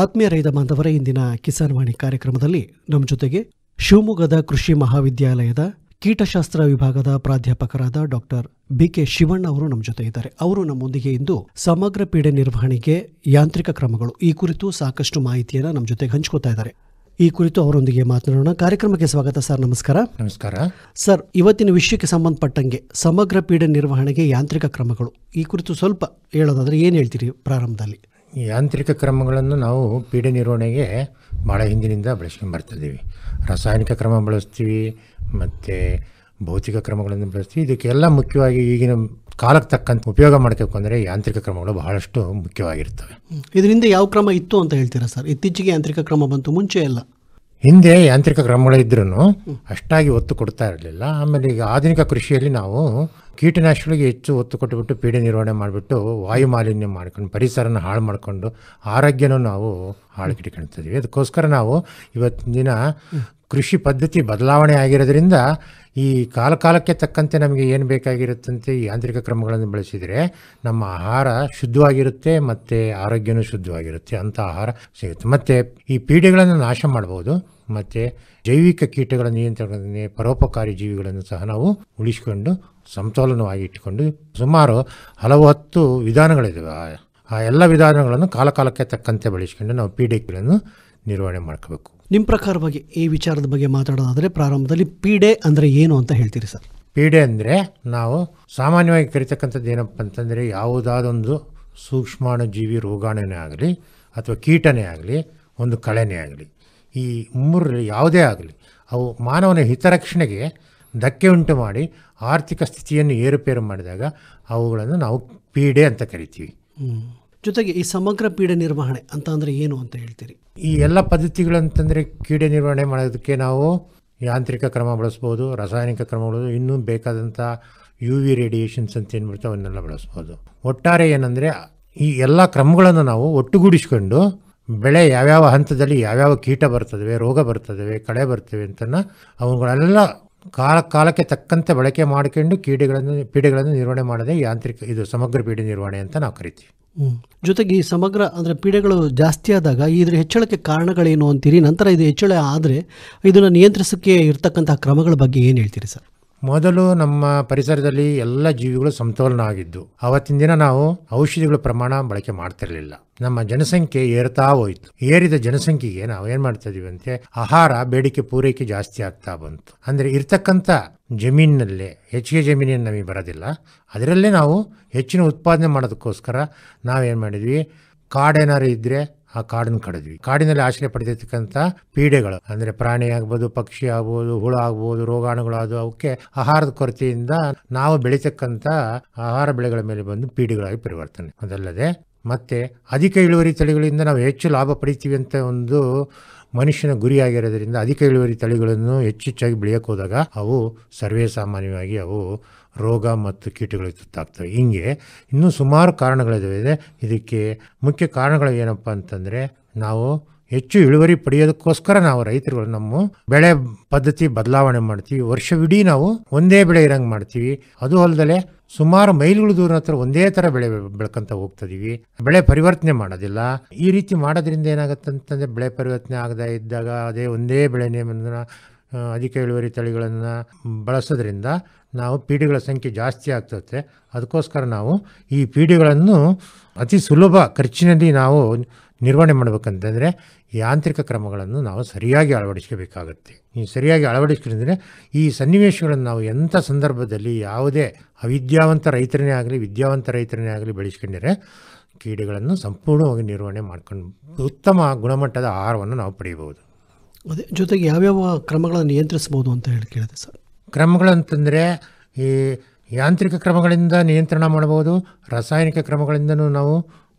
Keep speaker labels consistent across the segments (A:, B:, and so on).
A: ಆತ್ಮೀಯ ರೈತ ಬಾಂಧವರ ಇಂದಿನ ಕಿಸಾನ್ ವಾಣಿ ಕಾರ್ಯಕ್ರಮದಲ್ಲಿ ನಮ್ಮ ಜೊತೆಗೆ ಶಿವಮೊಗ್ಗದ ಕೃಷಿ ಮಹಾವಿದ್ಯಾಲಯದ ಕೀಟಶಾಸ್ತ್ರ ವಿಭಾಗದ ಪ್ರಾಧ್ಯಾಪಕರಾದ ಡಾಕ್ಟರ್ ಬಿ ಕೆ ಶಿವಣ್ಣ ಅವರು ನಮ್ಮ ಜೊತೆ ಇದ್ದಾರೆ ಅವರು ನಮ್ಮೊಂದಿಗೆ ಇಂದು ಸಮಗ್ರ ಪೀಡೆ ನಿರ್ವಹಣೆಗೆ ಯಾಂತ್ರಿಕ ಕ್ರಮಗಳು ಈ ಕುರಿತು ಸಾಕಷ್ಟು ಮಾಹಿತಿಯನ್ನು ನಮ್ಮ ಜೊತೆಗೆ ಹಂಚಿಕೊತಾ ಇದ್ದಾರೆ ಈ ಕುರಿತು ಅವರೊಂದಿಗೆ ಮಾತನಾಡೋಣ ಕಾರ್ಯಕ್ರಮಕ್ಕೆ ಸ್ವಾಗತ ಸರ್ ನಮಸ್ಕಾರ ನಮಸ್ಕಾರ ಸರ್ ಇವತ್ತಿನ ವಿಷಯಕ್ಕೆ ಸಂಬಂಧಪಟ್ಟಂಗೆ ಸಮಗ್ರ ಪೀಡೆ ನಿರ್ವಹಣೆಗೆ ಯಾಂತ್ರಿಕ ಕ್ರಮಗಳು ಈ ಕುರಿತು ಸ್ವಲ್ಪ ಹೇಳೋದಾದ್ರೆ ಏನು
B: ಹೇಳ್ತೀರಿ ಪ್ರಾರಂಭದಲ್ಲಿ ಈ ಯಾಂತ್ರಿಕ ಕ್ರಮಗಳನ್ನು ನಾವು ಪೀಡೆ ನಿರ್ವಹಣೆಗೆ ಭಾಳ ಹಿಂದಿನಿಂದ ಬಳಸ್ಕೊಂಬರ್ತಿದ್ದೀವಿ ರಾಸಾಯನಿಕ ಕ್ರಮ ಬಳಸ್ತೀವಿ ಮತ್ತು ಭೌತಿಕ ಕ್ರಮಗಳನ್ನು ಬಳಸ್ತೀವಿ ಇದಕ್ಕೆಲ್ಲ ಮುಖ್ಯವಾಗಿ ಈಗಿನ ಕಾಲಕ್ಕೆ ತಕ್ಕಂತ ಉಪಯೋಗ ಮಾಡಬೇಕು ಅಂದರೆ ಯಾಂತ್ರಿಕ ಕ್ರಮಗಳು ಬಹಳಷ್ಟು ಮುಖ್ಯವಾಗಿರ್ತವೆ
A: ಇದರಿಂದ ಯಾವ ಕ್ರಮ
B: ಇತ್ತು ಅಂತ ಹೇಳ್ತೀರಾ
A: ಸರ್ ಇತ್ತೀಚೆಗೆ ಯಾಂತ್ರಿಕ ಕ್ರಮ ಬಂತು ಮುಂಚೆ ಎಲ್ಲ
B: ಹಿಂದೆ ಯಾಂತ್ರಿಕ ಕ್ರಮಗಳಿದ್ರೂ ಅಷ್ಟಾಗಿ ಒತ್ತು ಕೊಡ್ತಾ ಇರಲಿಲ್ಲ ಆಮೇಲೆ ಈಗ ಆಧುನಿಕ ಕೃಷಿಯಲ್ಲಿ ನಾವು ಕೀಟನಾಶಕಗಳಿಗೆ ಹೆಚ್ಚು ಒತ್ತು ಕೊಟ್ಟುಬಿಟ್ಟು ಪೀಡೆ ನಿರ್ವಹಣೆ ಮಾಡಿಬಿಟ್ಟು ವಾಯು ಮಾಲಿನ್ಯ ಮಾಡ್ಕೊಂಡು ಪರಿಸರನ ಹಾಳು ಮಾಡಿಕೊಂಡು ಆರೋಗ್ಯನೂ ನಾವು ಹಾಳು ಕಿಟ್ಕೊಳ್ತಿದ್ವಿ ಅದಕ್ಕೋಸ್ಕರ ನಾವು ಇವತ್ತಿನ ದಿನ ಕೃಷಿ ಪದ್ಧತಿ ಬದಲಾವಣೆ ಆಗಿರೋದ್ರಿಂದ ಈ ಕಾಲಕಾಲಕ್ಕೆ ತಕ್ಕಂತೆ ನಮಗೆ ಏನು ಬೇಕಾಗಿರುತ್ತಂತೆ ಈ ಯಾಂತ್ರಿಕ ಕ್ರಮಗಳನ್ನು ಬಳಸಿದರೆ ನಮ್ಮ ಆಹಾರ ಶುದ್ಧವಾಗಿರುತ್ತೆ ಮತ್ತು ಆರೋಗ್ಯನೂ ಶುದ್ಧವಾಗಿರುತ್ತೆ ಅಂಥ ಆಹಾರ ಸಿಗುತ್ತೆ ಮತ್ತು ಈ ಪೀಡೆಗಳನ್ನು ನಾಶ ಮಾಡ್ಬೋದು ಮತ್ತು ಜೈವಿಕ ಕೀಟಗಳ ನಿಯಂತ್ರಣದಲ್ಲಿ ಪರೋಪಕಾರಿ ಜೀವಿಗಳನ್ನು ಸಹ ನಾವು ಉಳಿಸಿಕೊಂಡು ಸಮತೋಲನವಾಗಿ ಇಟ್ಟುಕೊಂಡು ಸುಮಾರು ಹಲವು ಹತ್ತು ವಿಧಾನಗಳಿದ್ದಾವೆ ಆ ಎಲ್ಲ ವಿಧಾನಗಳನ್ನು ಕಾಲಕಾಲಕ್ಕೆ ತಕ್ಕಂತೆ ಬಳಸಿಕೊಂಡು ನಾವು ಪೀಡೆಗಳನ್ನು ನಿರ್ವಹಣೆ ಮಾಡ್ಕೋಬೇಕು
A: ನಿಮ್ಮ ಪ್ರಕಾರವಾಗಿ ಈ ವಿಚಾರದ ಬಗ್ಗೆ ಮಾತಾಡೋದಾದರೆ ಪ್ರಾರಂಭದಲ್ಲಿ ಪೀಡೆ ಅಂದರೆ ಏನು ಅಂತ ಹೇಳ್ತೀರಿ ಸರ್
B: ಪೀಡೆ ಅಂದರೆ ನಾವು ಸಾಮಾನ್ಯವಾಗಿ ಕರಿತಕ್ಕಂಥದ್ದು ಏನಪ್ಪ ಅಂತಂದರೆ ಯಾವುದಾದೊಂದು ಜೀವಿ ರೋಗಾಣುನೇ ಆಗಲಿ ಅಥವಾ ಕೀಟನೇ ಆಗಲಿ ಒಂದು ಕಳೆನೇ ಆಗಲಿ ಈ ಮೂರರಲ್ಲಿ ಯಾವುದೇ ಆಗಲಿ ಅವು ಮಾನವನ ಹಿತರಕ್ಷಣೆಗೆ ಧಕ್ಕೆ ಉಂಟು ಮಾಡಿ ಆರ್ಥಿಕ ಸ್ಥಿತಿಯನ್ನು ಏರುಪೇರು ಮಾಡಿದಾಗ ಅವುಗಳನ್ನು ನಾವು ಪೀಡೆ ಅಂತ ಕರಿತೀವಿ
A: ಜೊತೆಗೆ ಈ ಸಮಗ್ರ ಪೀಡೆ ನಿರ್ವಹಣೆ ಅಂತ ಏನು ಅಂತ ಹೇಳ್ತೀರಿ ಈ ಎಲ್ಲ ಪದ್ಧತಿಗಳು ಅಂತಂದರೆ
B: ಕೀಡೆ ನಿರ್ವಹಣೆ ಮಾಡೋದಕ್ಕೆ ನಾವು ಯಾಂತ್ರಿಕ ಕ್ರಮ ಬಳಸ್ಬೋದು ರಾಸಾಯನಿಕ ಕ್ರಮ ಬಳಸ್ಬೋದು ಇನ್ನೂ ಬೇಕಾದಂಥ ಯು ವಿ ರೇಡಿಯೇಷನ್ಸ್ ಅಂತ ಏನು ಬಿಡ್ತಾವೆ ಅವನ್ನೆಲ್ಲ ಬಳಸ್ಬೋದು ಒಟ್ಟಾರೆ ಏನಂದರೆ ಈ ಎಲ್ಲ ಕ್ರಮಗಳನ್ನು ನಾವು ಒಟ್ಟುಗೂಡಿಸಿಕೊಂಡು ಬೆಳೆ ಯಾವ್ಯಾವ ಹಂತದಲ್ಲಿ ಯಾವ್ಯಾವ ಕೀಟ ಬರ್ತದವೆ ರೋಗ ಬರ್ತದವೆ ಕಳೆ ಬರ್ತವೆ ಅಂತ ಅವುಗಳೆಲ್ಲ ಕಾಲ ಕಾಲಕ್ಕೆ ತಕ್ಕಂತೆ ಬಳಕೆ ಮಾಡಿಕೊಂಡು ಕೀಡೆಗಳನ್ನು ಪೀಡೆಗಳನ್ನು ನಿರ್ವಹಣೆ ಮಾಡದೆ ಯಾಂತ್ರಿಕ ಇದು ಸಮಗ್ರ ಪೀಡೆ ನಿರ್ವಹಣೆ ಅಂತ ನಾವು ಕರಿತೀವಿ
A: ಜೊತೆಗೆ ಈ ಸಮಗ್ರ ಅಂದರೆ ಪೀಡೆಗಳು ಜಾಸ್ತಿ ಆದಾಗ ಇದರ ಹೆಚ್ಚಳಕ್ಕೆ ಕಾರಣಗಳೇನು ಅಂತೀರಿ ನಂತರ ಇದು ಹೆಚ್ಚಳ ಆದರೆ ಇದನ್ನು ನಿಯಂತ್ರಿಸೋಕ್ಕೆ
B: ಇರತಕ್ಕಂತಹ ಕ್ರಮಗಳ ಬಗ್ಗೆ ಏನು ಹೇಳ್ತೀರಿ ಸರ್ ಮೊದಲು ನಮ್ಮ ಪರಿಸರದಲ್ಲಿ ಎಲ್ಲ ಜೀವಿಗಳು ಸಮತೋಲನ ಆಗಿದ್ದು ಅವತ್ತಿನ ದಿನ ನಾವು ಔಷಧಿಗಳ ಪ್ರಮಾಣ ಬಳಕೆ ಮಾಡ್ತಿರಲಿಲ್ಲ ನಮ್ಮ ಜನಸಂಖ್ಯೆ ಏರ್ತಾ ಹೋಯಿತು ಏರಿದ ಜನಸಂಖ್ಯೆಗೆ ನಾವು ಏನು ಮಾಡ್ತಾ ಇದೀವಿ ಅಂತೆ ಆಹಾರ ಬೇಡಿಕೆ ಪೂರೈಕೆ ಜಾಸ್ತಿ ಆಗ್ತಾ ಬಂತು ಅಂದರೆ ಇರ್ತಕ್ಕಂಥ ಜಮೀನಿನಲ್ಲೇ ಹೆಚ್ಚಿಗೆ ಜಮೀನಿನ ನಮಗೆ ಬರೋದಿಲ್ಲ ಅದರಲ್ಲೇ ನಾವು ಹೆಚ್ಚಿನ ಉತ್ಪಾದನೆ ಮಾಡೋದಕ್ಕೋಸ್ಕರ ನಾವೇನು ಮಾಡಿದ್ವಿ ಕಾಡೇನಾರು ಇದ್ದರೆ ಆ ಕಾಡನ್ನು ಕಡಿದ್ವಿ ಕಾಡಿನಲ್ಲಿ ಆಶ್ರಯ ಪಡೆದಿರ್ತಕ್ಕಂಥ ಪೀಡೆಗಳು ಅಂದರೆ ಪ್ರಾಣಿ ಆಗ್ಬೋದು ಪಕ್ಷಿ ಆಗ್ಬೋದು ಹುಳ ಆಗ್ಬೋದು ರೋಗಾಣುಗಳು ಅದು ಅವಕ್ಕೆ ಆಹಾರದ ಕೊರತೆಯಿಂದ ನಾವು ಬೆಳೀತಕ್ಕಂಥ ಆಹಾರ ಬೆಳೆಗಳ ಮೇಲೆ ಬಂದು ಪೀಡೆಗಳಾಗಿ ಪರಿವರ್ತನೆ ಅದಲ್ಲದೆ ಮತ್ತು ಅಧಿಕ ಇಳುವರಿ ತಳಿಗಳಿಂದ ನಾವು ಹೆಚ್ಚು ಲಾಭ ಪಡಿತೀವಿ ಅಂತ ಒಂದು ಮನುಷ್ಯನ ಗುರಿಯಾಗಿರೋದ್ರಿಂದ ಅಧಿಕ ಇಳುವರಿ ತಳಿಗಳನ್ನು ಹೆಚ್ಚೆಚ್ಚಾಗಿ ಹೋದಾಗ ಅವು ಸರ್ವೇ ಸಾಮಾನ್ಯವಾಗಿ ಅವು ರೋಗ ಮತ್ತು ಕೀಟಗಳು ತುತ್ತಾಗ್ತವೆ ಹಿಂಗೆ ಇನ್ನೂ ಸುಮಾರು ಕಾರಣಗಳಿದಾವೆ ಇದಕ್ಕೆ ಮುಖ್ಯ ಕಾರಣಗಳು ಏನಪ್ಪ ಅಂತಂದರೆ ನಾವು ಹೆಚ್ಚು ಇಳುವರಿ ಪಡೆಯೋದಕ್ಕೋಸ್ಕರ ನಾವು ರೈತರುಗಳು ನಮ್ಮ ಬೆಳೆ ಪದ್ಧತಿ ಬದಲಾವಣೆ ಮಾಡ್ತೀವಿ ವರ್ಷವಿಡೀ ನಾವು ಒಂದೇ ಬೆಳೆ ಇರಂಗೆ ಮಾಡ್ತೀವಿ ಅದು ಅಲ್ಲದೆ ಸುಮಾರು ಮೈಲುಗಳ ದೂರ ಹತ್ರ ಒಂದೇ ಥರ ಬೆಳೆ ಬೆಳ್ಕೊಂತ ಹೋಗ್ತಿದೀವಿ ಬೆಳೆ ಪರಿವರ್ತನೆ ಮಾಡೋದಿಲ್ಲ ಈ ರೀತಿ ಮಾಡೋದ್ರಿಂದ ಏನಾಗುತ್ತೆ ಅಂತಂದರೆ ಬೆಳೆ ಪರಿವರ್ತನೆ ಆಗದೇ ಇದ್ದಾಗ ಅದೇ ಒಂದೇ ಬೆಳೆ ನೇಮನ ಅಧಿಕ ಇಳುವರಿ ತಳಿಗಳನ್ನು ಬಳಸೋದ್ರಿಂದ ನಾವು ಪೀಡಿಗಳ ಸಂಖ್ಯೆ ಜಾಸ್ತಿ ಆಗ್ತದೆ ಅದಕ್ಕೋಸ್ಕರ ನಾವು ಈ ಪೀಡಿಗಳನ್ನು ಅತಿ ಸುಲಭ ಖರ್ಚಿನಲ್ಲಿ ನಾವು ನಿರ್ವಹಣೆ ಮಾಡಬೇಕಂತಂದರೆ ಯಾಂತ್ರಿಕ ಕ್ರಮಗಳನ್ನು ನಾವು ಸರಿಯಾಗಿ ಅಳವಡಿಸ್ಕೋಬೇಕಾಗತ್ತೆ ಈ ಸರಿಯಾಗಿ ಅಳವಡಿಸ್ಕೊಂಡಿದ್ರೆ ಈ ಸನ್ನಿವೇಶಗಳನ್ನು ನಾವು ಎಂಥ ಸಂದರ್ಭದಲ್ಲಿ ಯಾವುದೇ ಅವಿದ್ಯಾವಂತ ರೈತರನ್ನೇ ಆಗಲಿ ವಿದ್ಯಾವಂತ ರೈತರನ್ನೇ ಆಗಲಿ ಬೆಳೆಸ್ಕೊಂಡಿದ್ರೆ ಕೀಡೆಗಳನ್ನು ಸಂಪೂರ್ಣವಾಗಿ ನಿರ್ವಹಣೆ ಮಾಡ್ಕೊಂಡು ಉತ್ತಮ ಗುಣಮಟ್ಟದ ಆಹಾರವನ್ನು ನಾವು ಪಡೆಯಬಹುದು ಅದೇ ಜೊತೆಗೆ ಯಾವ್ಯಾವ ಕ್ರಮಗಳನ್ನು ನಿಯಂತ್ರಿಸಬಹುದು ಅಂತ ಹೇಳಿ ಕೇಳಿದೆ ಸರ್ ಕ್ರಮಗಳಂತಂದರೆ ಈ ಯಾಂತ್ರಿಕ ಕ್ರಮಗಳಿಂದ ನಿಯಂತ್ರಣ ಮಾಡ್ಬೋದು ರಾಸಾಯನಿಕ ಕ್ರಮಗಳಿಂದನೂ ನಾವು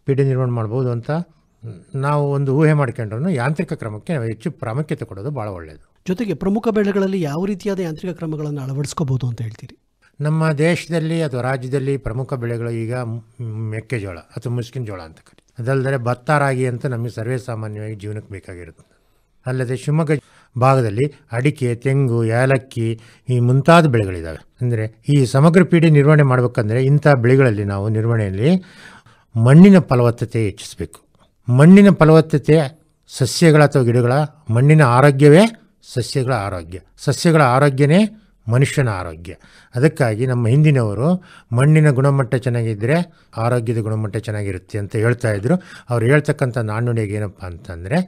B: ಪೀಡೆ ನಿರ್ಮಾಣ ಮಾಡ್ಬೋದು ಅಂತ ನಾವು ಒಂದು ಊಹೆ ಮಾಡ್ಕೊಂಡ್ರೂ ಯಾಂತ್ರಿಕ ಕ್ರಮಕ್ಕೆ ನಾವು ಹೆಚ್ಚು ಪ್ರಾಮುಖ್ಯತೆ ಕೊಡೋದು ಭಾಳ ಒಳ್ಳೆಯದು ಜೊತೆಗೆ ಪ್ರಮುಖ ಬೆಳೆಗಳಲ್ಲಿ ಯಾವ ರೀತಿಯಾದ ಯಾಂತ್ರಿಕ ಕ್ರಮಗಳನ್ನು ಅಳವಡಿಸ್ಕೋಬೋದು ಅಂತ ಹೇಳ್ತೀರಿ ನಮ್ಮ ದೇಶದಲ್ಲಿ ಅಥವಾ ರಾಜ್ಯದಲ್ಲಿ ಪ್ರಮುಖ ಬೆಳೆಗಳು ಈಗ ಮೆಕ್ಕೆಜೋಳ ಅಥವಾ ಮುಸ್ಕಿನ ಜೋಳ ಅಂತ ಕರಿ ಅದಲ್ಲದೆ ಭತ್ತ ರಾಗಿ ಅಂತ ನಮಗೆ ಸರ್ವೇ ಸಾಮಾನ್ಯವಾಗಿ ಜೀವನಕ್ಕೆ ಬೇಕಾಗಿರುತ್ತೆ ಅಲ್ಲದೆ ಶಿವಮೊಗ್ಗ ಭಾಗದಲ್ಲಿ ಅಡಿಕೆ ತೆಂಗು ಏಲಕ್ಕಿ ಈ ಮುಂತಾದ ಬೆಳೆಗಳಿದ್ದಾವೆ ಅಂದರೆ ಈ ಸಮಗ್ರ ಪೀಡೆ ನಿರ್ವಹಣೆ ಮಾಡಬೇಕಂದ್ರೆ ಇಂಥ ಬೆಳೆಗಳಲ್ಲಿ ನಾವು ನಿರ್ವಹಣೆಯಲ್ಲಿ ಮಣ್ಣಿನ ಫಲವತ್ತತೆ ಹೆಚ್ಚಿಸಬೇಕು ಮಣ್ಣಿನ ಫಲವತ್ತತೆ ಸಸ್ಯಗಳ ಅಥವಾ ಗಿಡಗಳ ಮಣ್ಣಿನ ಆರೋಗ್ಯವೇ ಸಸ್ಯಗಳ ಆರೋಗ್ಯ ಸಸ್ಯಗಳ ಆರೋಗ್ಯನೇ ಮನುಷ್ಯನ ಆರೋಗ್ಯ ಅದಕ್ಕಾಗಿ ನಮ್ಮ ಹಿಂದಿನವರು ಮಣ್ಣಿನ ಗುಣಮಟ್ಟ ಚೆನ್ನಾಗಿದ್ದರೆ ಆರೋಗ್ಯದ ಗುಣಮಟ್ಟ ಚೆನ್ನಾಗಿರುತ್ತೆ ಅಂತ ಹೇಳ್ತಾ ಇದ್ರು ಅವ್ರು ಹೇಳ್ತಕ್ಕಂಥ ನಾಣ್ಣುಡಿಗೆ ಏನಪ್ಪ ಅಂತಂದರೆ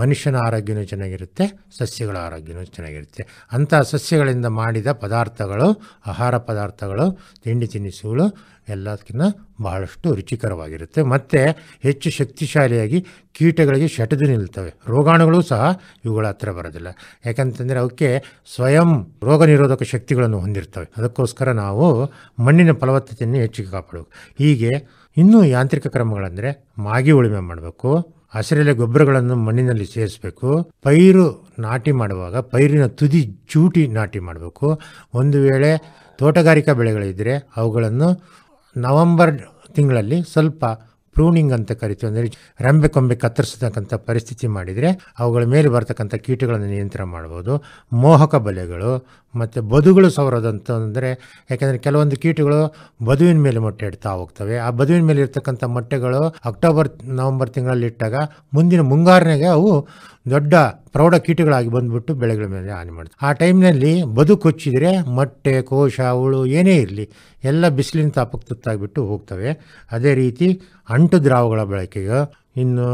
B: ಮನುಷ್ಯನ ಆರೋಗ್ಯನೂ ಚೆನ್ನಾಗಿರುತ್ತೆ ಸಸ್ಯಗಳ ಆರೋಗ್ಯನೂ ಚೆನ್ನಾಗಿರುತ್ತೆ ಅಂಥ ಸಸ್ಯಗಳಿಂದ ಮಾಡಿದ ಪದಾರ್ಥಗಳು ಆಹಾರ ಪದಾರ್ಥಗಳು ತಿಂಡಿ ತಿನಿಸುಗಳು ಎಲ್ಲದಕ್ಕಿಂತ ಬಹಳಷ್ಟು ರುಚಿಕರವಾಗಿರುತ್ತೆ ಮತ್ತು ಹೆಚ್ಚು ಶಕ್ತಿಶಾಲಿಯಾಗಿ ಕೀಟಗಳಿಗೆ ಶಟದು ನಿಲ್ತವೆ ರೋಗಾಣುಗಳು ಸಹ ಇವುಗಳ ಹತ್ರ ಬರೋದಿಲ್ಲ ಯಾಕಂತಂದರೆ ಅವಕ್ಕೆ ಸ್ವಯಂ ರೋಗ ನಿರೋಧಕ ಶಕ್ತಿಗಳನ್ನು ಹೊಂದಿರ್ತವೆ ಅದಕ್ಕೋಸ್ಕರ ನಾವು ಮಣ್ಣಿನ ಫಲವತ್ತತೆಯನ್ನು ಹೆಚ್ಚಿಗೆ ಕಾಪಾಡಬೇಕು ಹೀಗೆ ಇನ್ನೂ ಯಾಂತ್ರಿಕ ಕ್ರಮಗಳಂದರೆ ಮಾಗಿ ಉಳುಮೆ ಮಾಡಬೇಕು ಹಸಿರೆಲೆ ಗೊಬ್ಬರಗಳನ್ನು ಮಣ್ಣಿನಲ್ಲಿ ಸೇರಿಸಬೇಕು ಪೈರು ನಾಟಿ ಮಾಡುವಾಗ ಪೈರಿನ ತುದಿ ಚೂಟಿ ನಾಟಿ ಮಾಡಬೇಕು ಒಂದು ವೇಳೆ ತೋಟಗಾರಿಕಾ ಬೆಳೆಗಳಿದ್ದರೆ ಅವುಗಳನ್ನು ನವಂಬರ್ ತಿಂಗಳಲ್ಲಿ ಸ್ವಲ್ಪ ಪ್ರೂನಿಂಗ್ ಅಂತ ಕರಿತೀವಿ ಅಂದರೆ ರಂಬೆ ಕೊಂಬೆ ಕತ್ತರಿಸತಕ್ಕಂಥ ಪರಿಸ್ಥಿತಿ ಮಾಡಿದರೆ ಅವುಗಳ ಮೇಲೆ ಬರ್ತಕ್ಕಂಥ ಕೀಟಗಳನ್ನು ನಿಯಂತ್ರಣ ಮಾಡ್ಬೋದು ಮೋಹಕ ಬಲೆಗಳು ಮತ್ತು ಬದುಗಳು ಸವರೋದಂತ ಅಂದರೆ ಯಾಕೆಂದರೆ ಕೆಲವೊಂದು ಕೀಟಗಳು ಬದುವಿನ ಮೇಲೆ ಮೊಟ್ಟೆ ಇಡ್ತಾ ಹೋಗ್ತವೆ ಆ ಬದುವಿನ ಮೇಲೆ ಇರ್ತಕ್ಕಂಥ ಮೊಟ್ಟೆಗಳು ಅಕ್ಟೋಬರ್ ನವಂಬರ್ ತಿಂಗಳಲ್ಲಿ ಇಟ್ಟಾಗ ಮುಂದಿನ ಮುಂಗಾರನೆಗೆ ಅವು ದೊಡ್ಡ ಪ್ರೌಢ ಕೀಟಗಳಾಗಿ ಬಂದುಬಿಟ್ಟು ಬೆಳೆಗಳ ಮೇಲೆ ಹಾನಿ ಮಾಡುತ್ತೆ ಆ ಟೈಮ್ನಲ್ಲಿ ಬದುಕೊಚ್ಚಿದರೆ ಮೊಟ್ಟೆ ಕೋಶ ಹುಳು ಏನೇ ಇರಲಿ ಎಲ್ಲ ಬಿಸಿಲಿನ ತಾಪಕ್ಕೆ ತುತ್ತಾಗಿಬಿಟ್ಟು ಹೋಗ್ತವೆ ಅದೇ ರೀತಿ ಅಂಟು ದ್ರಾವಗಳ ಬಳಕೆಗೆ ಇನ್ನು